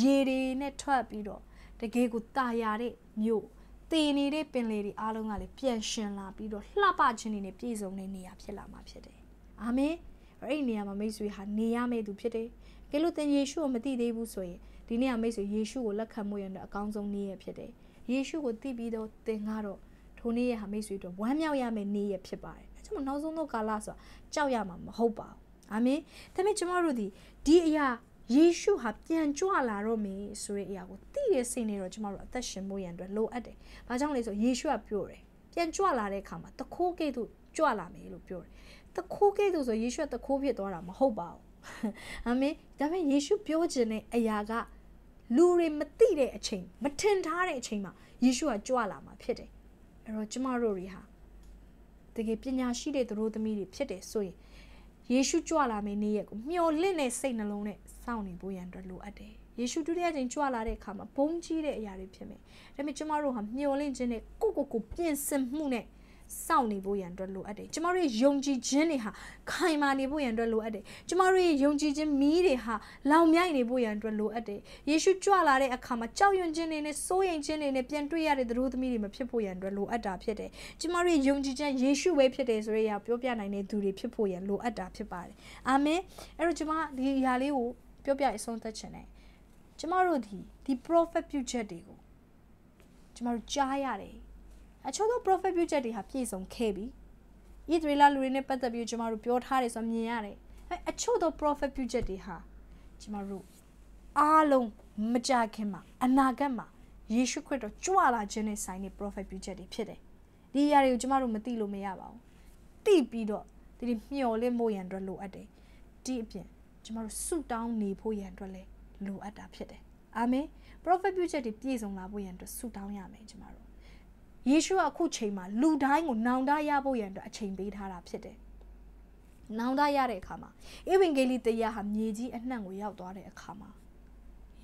ရေတွေနဲ့ထွက်ပြီးတော့တကယ်ကိုตาရတဲ့မြို့တည်နေတဲ့ပင်လေတွေအားလုံးကလည်းပြန်ရှင်လာပြီးတော့လှပခြင်းတွေနဲ့ပြည့်စုံတဲ့နေရာဖြစ်လာမှာဖြစ်တယ်အာမင်အဲ့ဒီနေရာမှာမိတ်ဆွေဟာနေရမယ့်သူဖြစ်တယ်ကဲလို့သင်ယေရှုကိုမသိသေးဘူးဆိုရင်ဒီနေ့ကမိတ်ဆွေယေရှုကိုလက်ခံမှုရတဲ့အကောင်းဆုံးနေ့ရဖြစ်တယ်ယေရှုကိုသိပြီးတော့သင်ကတော့ထိုနေ့ရဟာမိတ်ဆွေတို့ဝမ်းမြောက်ရမယ့်နေ့ရဖြစ်ပါတယ်အဲကြောင့်နောက်ဆုံးသောကာလဆိုတာကြောက်ရမှာမဟုတ်ပါဘူးအာမင်ဒါပေမဲ့ကျမတို့ဒီဒီအရာယေရှုဟာပြန်ကြွလာတော့မယ်ဆိုတဲ့အရာကိုသိရစင်နေတော့ကျမတို့အသက်ရှင်ဖို့ရန်အတွက်လိုအပ်တယ်။ဘာကြောင့်လဲဆိုယေရှုကပြောတယ်။ပြန်ကြွလာတဲ့အခါမှာတခိုးကဲ့သို့ကြွလာမယ်လို့ပြောတယ်တခိုးကဲ့သို့ဆိုယေရှုကတခိုးဖြစ်သွားတာမဟုတ်ပါဘူးအာမင်ဒါပေမဲ့ယေရှုပြောခြင်းတဲ့အရာကလူတွေမသိတဲ့အချိန်မထင်ထားတဲ့အချိန်မှာယေရှုကကြွလာမှာဖြစ်တယ်အဲ့တော့ကျမတို့တွေဟာတကယ်ပညာရှိတဲ့သူတို့သမီးတွေဖြစ်တယ်ဆိုရင်ယေရှုကြွလာမယ့်နေ့ရက်ကိုမျှော်လင့်တဲ့စိတ်နှလုံးနဲ့စောင့်နေဖို့ရန်အတွက်လိုအပ်တယ်ယေရှုဒုတိယကြိမ်ကြွလာတဲ့အခါမှာဘုန်းကြီးတဲ့အရာတွေဖြစ်မယ်ဒါပေမဲ့ကျမတို့ဟာမျှော်လင့်ခြင်းနဲ့ကိုယ့်ကိုယ်ကိုပြင်ဆင်မှုနဲ့စောင့်နေဖို့ရန်အတွက်လိုအပ်တယ်ကျမတို့ယုံကြည်ခြင်းတွေဟာခိုင်မာနေဖို့ရန်အတွက်လိုအပ်တယ်ကျမတို့ယုံကြည်ခြင်းမီးတွေဟာလောင်မြိုက်နေဖို့ရန်အတွက်လိုအပ်တယ်ယေရှုကြွလာတဲ့အခါမှာကြောက်ရွံ့ခြင်းတွေနဲ့စိုးရိမ်ခြင်းတွေနဲ့ပြန်တွေ့ရတဲ့သူတို့သမီးတွေမဖြစ်ဖို့ရန်အတွက်လိုအပ်တာဖြစ်တယ်ကျမတို့ယုံကြည်ခြင်းယေရှုပဲဖြစ်တယ်ဆိုရရပြောပြနိုင်တဲ့သူတွေဖြစ်ဖို့ရန်လိုအပ်တာဖြစ်ပါတယ်အာမင်အဲ့တော့ကျမဒီအရာလေးကိုပြောပြအဆုံးသတ်ခြင်းနဲ့ကျမတို့ဒီဒီ prophet ပြုချက်တွေကိုကျမတို့ကြားရတယ်အချို့သော profit budget တွေဟာပြည့်စုံခဲ့ပြီ။ဤဒေလာလူတွေနဲ့ပတ်သက်ပြီးကျွန်တော်တို့ပြောထားတယ်ဆိုမြင်ရတယ်။အဲအချို့သော profit budget တွေဟာကျွန်တော်တို့အားလုံးမကြခင်မှာအနာဂတ်မှာယေရှုခရစ်တော်ကြွလာခြင်းနဲ့ဆိုင်တဲ့ prophet budget တွေဖြစ်တယ်။ဒီအရာတွေကိုကျွန်တော်တို့မသိလို့မရပါဘူး။သိပြီးတော့ဒီမျှော်လင့်ဖို့ရန်အတွက်လိုအပ်တယ်။ဒီအပြင်ကျွန်တော်တို့ဆုတောင်းနေဖို့ရန်အတွက်လည်းလိုအပ်တာဖြစ်တယ်။အာမင်။ prophet budget တွေပြည့်စုံလာဖို့ရန်အတွက်ဆုတောင်းရမယ်ကျွန်တော်တို့ယေရှုကအခုချိန်မှာလူတိုင်းကိုနောင်တရဖို့ရန်အတွက်အချိန်ပေးထားတာဖြစ်တယ်။နောင်တရတဲ့အခါမှာဧဝံဂေလိတရားဟာမြေကြီးအနှံ့ကိုရောက်သွားတဲ့အခါမှာ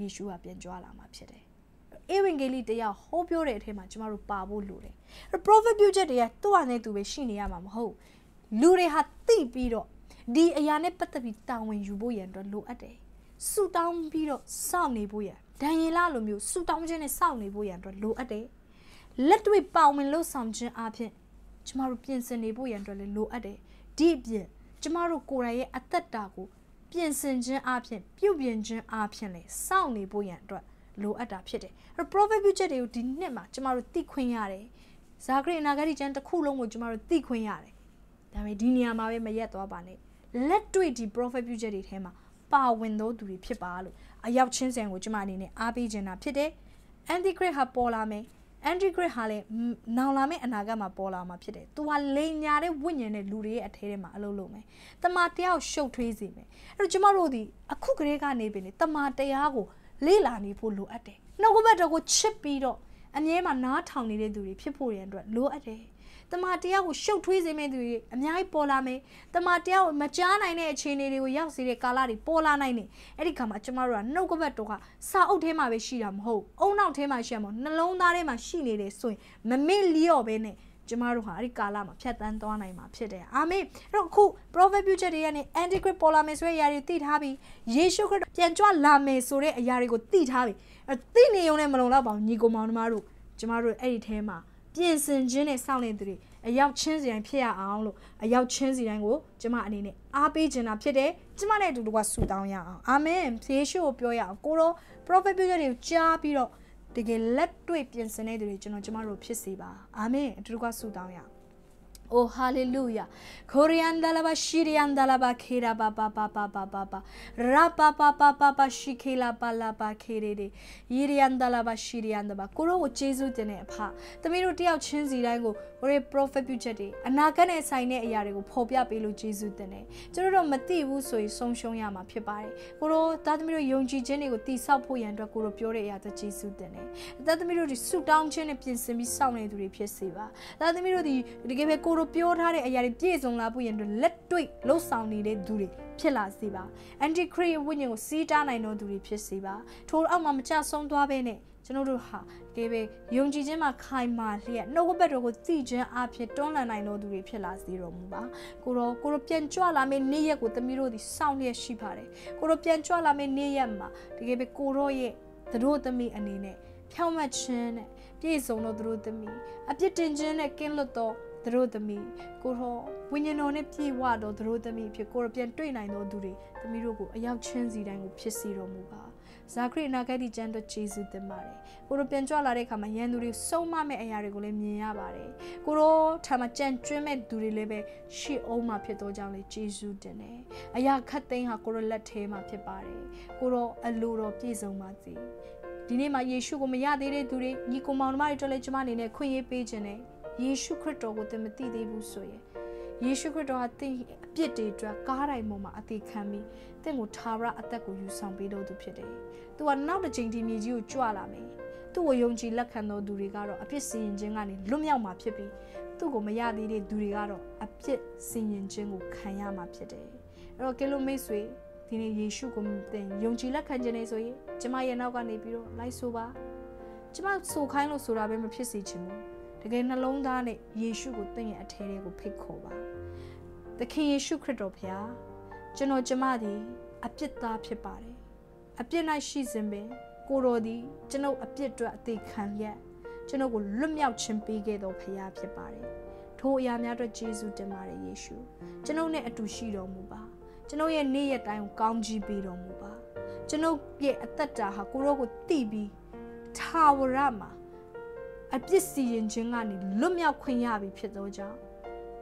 ယေရှုကပြန်ကြွလာမှာဖြစ်တယ်။ဧဝံဂေလိတရားဟောပြောတဲ့အထက်မှာကျမတို့ပါဖို့လိုတယ်။ prophet ပြုချက်တွေကသူ့အနေနဲ့သူပဲရှိနေရမှာမဟုတ်။လူတွေဟာသိပြီးတော့ဒီအရာနဲ့ပတ်သက်ပြီးတာဝန်ယူဖို့ရန်အတွက်လိုအပ်တယ်။ဆူတောင်းပြီးတော့စောင့်နေဖို့ရန်ဒံရင်လာလိုမျိုးဆူတောင်းခြင်းနဲ့စောင့်နေဖို့ရန်အတွက်လိုအပ်တယ်။လက်တွေ့ပါဝင်လှုပ်ဆောင်ခြင်းအပြင်ကျမတို့ပြင်ဆင်နေဖို့ရန်အတွက်လည်းလိုအပ်တယ်ဒီအပြင်ကျမတို့ကိုယ်တိုင်ရဲ့အသက်တာကိုပြင်ဆင်ခြင်းအပြင်ပြုပြင်ခြင်းအပြင်လည်းစောင့်နေဖို့ရန်အတွက်လိုအပ်တာဖြစ်တယ်အဲ့ prophet budget တွေကိုဒီနှစ်မှာကျမတို့သိခွင့်ရတယ်ဇာခရိအနာဂတိကျမ်းတစ်ခုလုံးကိုကျမတို့သိခွင့်ရတယ်ဒါပေမဲ့ဒီနေရာမှာပဲမရက်သွားပါနဲ့လက်တွေ့ဒီ prophet budget တွေထဲမှာပါဝင်သောသူတွေဖြစ်ပါလို့အရောက်ချင်းစံကိုကျမအနေနဲ့အားပေးချင်တာဖြစ်တယ် antichrist ဟာပေါ်လာမယ် anti-grid ဟာလည်းနောင်လာမယ့်အနာဂတ်မှာပေါ်လာမှာဖြစ်တယ်။ तू ဟာလိန်ညာတဲ့ဝိညာဉ်နဲ့လူတွေရဲ့အထဲထဲမှာအလုပ်လုပ်မယ်။တမာတရားကိုရှုပ်ထွေးစေမယ်။အဲ့တော့ကျမတို့ဒီအခုကလေးကနေပြီလေတမာတရားကိုလေ့လာနေဖို့လိုအပ်တယ်။နှုတ်ကပတ်တော်ကိုချစ်ပြီးတော့အမြဲမှနားထောင်နေတဲ့သူတွေဖြစ်ဖို့ရန်အတွက်လိုအပ်တယ်။တမန်တရားကိုရှုပ်ထွေးစေမယ့်သူတွေအများကြီးပေါ်လာမယ်တမန်တရားကိုမကြားနိုင်တဲ့အခြေအနေတွေကိုရောက်စေတဲ့ကာလတွေပေါ်လာနိုင်တယ်အဲ့ဒီခါမှာကျမတို့ကနှုတ်ကပတ်တော်ကစာအုပ်ထဲမှာပဲရှိတာမဟုတ်အုံနောက်ထဲမှာရှိရမဟုတ်နှလုံးသားထဲမှာရှိနေတယ်ဆိုရင်မမေ့လျော့ပဲနဲ့ကျမတို့ဟာအဲ့ဒီကာလမှာဖြတ်တန်းသွားနိုင်မှာဖြစ်တယ်အာမင်အဲ့တော့အခု prophet future တွေကနေ antichrist ပေါ်လာမယ်ဆိုတဲ့အရာတွေသိထားပြီးယေရှုခရစ်ပြန်ကြွလာမယ်ဆိုတဲ့အရာတွေကိုသိထားပြီးအဲ့သိနေုံနဲ့မလုံလောက်ပါဘူးညီကောင်မောင်တို့ကျမတို့အဲ့ဒီထဲမှာပြင်ဆင်ခြင်းနဲ့စောင့်နေသူတွေအရောက်ချင်းစီတိုင်းဖြစ်ရအောင်လို့အရောက်ချင်းစီတိုင်းကိုကျမအနေနဲ့အားပေးခြင်းတာဖြစ်တယ်ကျမနဲ့အတူတူကဆူတောင်းရအောင်အာမင်ယေရှုကိုပြောရအောင်ကိုရော prophet ပြုချက်တွေကိုကြားပြီးတော့တကယ်လက်တွေ့ပြင်ဆင်တဲ့သူတွေကျွန်တော်ကျမတို့ဖြစ်စေပါအာမင်အတူတူကဆူတောင်းရအောင် Oh hallelujah. Korean dalaba shirian dalaba kera ba ba ba ba ba ba ba. Ra ba ba ba ba ba shikela ba la ba kere de. Yirian dalaba shirian daba. ကိုရောကိုကျေးဇူးတင်တဲ့အဖ။သမီးတို့တယောက်ချင်းစီတိုင်းကိုကိုရဲ့ prophet ပြုချက်တွေအနာဂတ်နဲ့ဆိုင်တဲ့အရာတွေကိုဖော်ပြပေးလို့ကျေးဇူးတင်တယ်။ကျွန်တော်တို့မသိဘူးဆိုရင်ဆုံးရှုံးရမှာဖြစ်ပါတယ်။ကိုရောသားသမီးတို့ယုံကြည်ခြင်းတွေကိုတည်ဆောက်ဖို့ရန်အတွက်ကိုရောပြောတဲ့အရာတွေကျေးဇူးတင်တယ်။သားသမီးတို့ဒီဆူတောင်းခြင်းနဲ့ပြင်ဆင်ပြီးစောင့်နေသူတွေဖြစ်စေပါ။သားသမီးတို့ဒီတကယ်ပဲကိုတို့ပြောထားတဲ့အရာတွေပြည့်စုံလာဖို့ရန်လက်တွေ့လှုပ်ဆောင်နေတဲ့သူတွေဖြစ်လာစေပါ။ Antichrist ရဲ့ဝိညာဉ်ကိုစီးတားနိုင်သောသူတွေဖြစ်စေပါ။ထိုအောက်မှာမချဆုံးသွားပဲနဲ့ကျွန်တော်တို့ဟာဒီပဲယုံကြည်ခြင်းမှာခိုင်မာလျက်နှုတ်ကပတ်တော်ကိုသိခြင်းအဖြစ်တွန်းလှန်နိုင်တော်သူတွေဖြစ်လာစေတော်မူပါကိုရောကိုရောပြန်ကြွလာမယ့်နေ့ရက်ကိုသမီးတို့သည်စောင့်လျက်ရှိပါတယ်ကိုရောပြန်ကြွလာမယ့်နေ့ရက်မှာတကယ်ပဲကိုရောရဲ့သူတို့သမီးအနေနဲ့ဖြောင့်မတ်ခြင်းနဲ့ပြည့်စုံသောသူတို့သမီးအပြစ်တင်ခြင်းနဲ့ကင်းလွတ်သောသူတို့သမီးကိုတော့ဝိညာဉ်တော်နဲ့ပြည့်ဝတော့သူတို့သမီးဖြစ်ကိုရပြန်တွေ့နိုင်တော့သူတွေသမီးတို့ကိုအရောက်ချင်းစီတိုင်းကိုဖြစ်စီတော်မူပါဇာခရိအနာဂတ်ဒီကျမ်းတို့ယေရှုတင်ပါတယ်ကိုတို့ပြန်ကြွလာတဲ့အခါမှာယန်သူတွေဆုံးမမဲ့အရာတွေကိုလည်းမြင်ရပါတယ်ကိုတို့ထာမကြံကျွင်းမဲ့သူတွေလည်းပဲရှေ့အောင်မှာဖြစ်တော့ကြောင်းလေယေရှုတင်တယ်အရာခတ်သိမ်းဟာကိုတို့လက်ထဲမှာဖြစ်ပါတယ်ကိုတို့အလိုတော်ပြည့်စုံပါစေဒီနေ့မှာယေရှုကိုမရသေးတဲ့သူတွေညီကိုမောင်နှမတွေတို့လည်းကျမအနေနဲ့ခွင့်ရေးပေးခြင်းနဲ့ယေရှုခရစ်တော်ကိုသင်မသိသေးဘူးဆိုရင်ယေရှုခရစ်တော်ဟာသင်အပြစ်တွေအတွက်ကားတိုင်းပေါ်မှာအသေးခံပြီးသင်ကိုသာဝရအသက်ကိုယူဆောင်ပေးတော်သူဖြစ်တယ်။သူကနောက်တစ်ချိန်ဒီမြေကြီးကိုကြွလာမယ်။သူ့ကိုယုံကြည်လက်ခံတော်သူတွေကတော့အပြစ်စင်ရင်ခြင်းကနေလွတ်မြောက်မှာဖြစ်ပြီးသူ့ကိုမရသေးတဲ့သူတွေကတော့အပြစ်စင်ရင်ခြင်းကိုခံရမှာဖြစ်တယ်။အဲ့တော့ကဲလို့မိတ်ဆွေဒီနေ့ယေရှုကိုသင်ယုံကြည်လက်ခံခြင်းနဲ့ဆိုရင်ကျမရဲ့နောက်ကနေပြီးတော့လိုက်ဆိုပါ။ကျမဆိုခိုင်းလို့ဆိုတာပဲမဖြစ်စေချင်ဘူး။တကယ်နှလုံးသားနဲ့ယေရှုကိုသင်ရဲ့အထဲတွေကိုဖိတ်ခေါ်ပါသခင်ယေရှုခရစ်တော်ဖခင်ကျွန်တော်ကျမသည်အပြစ်သားဖြစ်ပါတယ်အပြစ်၌ရှိစဉ်ပင်ကိုတော်သည် ကျွန်ုပ်အပြစ်အတွက်အသေးခံရက်ကျွန်ုပ်ကိုလွတ်မြောက်ခြင်းပေးခဲ့တော်ဖခင်ဖြစ်ပါတယ်ထိုအရာများအတွက်ယေရှုတင်ပါတယ်ယေရှုကျွန်ုပ်နဲ့အတူရှိတော်မူပါကျွန်ုပ်ရဲ့နေ့ရက်တိုင်းကိုကောင်းချီးပေးတော်မူပါကျွန်ုပ်ရဲ့အသက်တာဟာကိုရောကိုတည်ပြီးထာဝရမှာအပြစ်စီရင်ခြင်းကနေလွတ်မြောက်ခွင့်ရပြီဖြစ်သောကြောင့်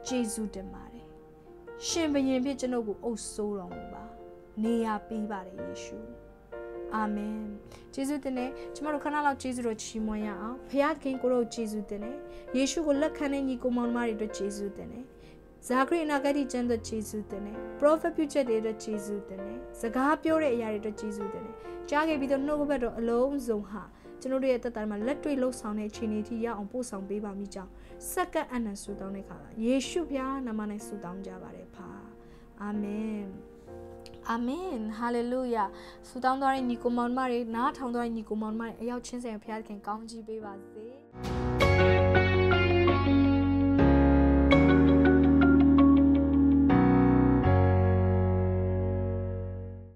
ယေရှုတင်ပါတယ်။ရှင်ဘုရင်ဖြစ်ကျွန်ုပ်ကိုအုပ်ဆိုးတော်မူပါ။နေရာပေးပါတယ်ယေရှု။အာမင်။ယေရှုတင်တဲ့ကျမတို့ခဏလောက်ယေရှုတို့ချီးမွမ်းရအောင်။ဘုရားသခင်ကိုတော့ယေရှုတင်တယ်။ယေရှုကိုလက်ခံတဲ့ညီကိုမောင်နှမတွေအတွက်ယေရှုတင်တယ်။ဇာခရိနာဂတိကျမ်းတို့ခြေဆုတင်တယ်။ Prophet ပြုချက်တွေအတွက်ခြေဆုတင်တယ်။စကားပြောတဲ့အရာတွေအတွက်ခြေဆုတင်တယ်။ကြားခဲ့ပြီးတော့နှုတ်ဘက်တော်အလုံးစုံဟာကျွန်တို့ရဲ့သက်တာမှာလက်တွေ့လှုပ်ဆောင်တဲ့အခြေအနေကြီးရအောင်ပို့ဆောင်ပေးပါမိကြောင်းစက္ကန့်အနံဆုတောင်းတဲ့ခါယေရှုဖျားနာမနဲ့ဆုတောင်းကြပါတယ်ဖာအာမင်အာမင်ဟာလေလုယာဆုတောင်းတော်ရဲ့ညီကိုမောင်မတွေနားထောင်တော်ရဲ့ညီကိုမောင်မတွေအရောက်ချင်းစင်ဖျားခင်ကောင်းချီးပေးပါစေ။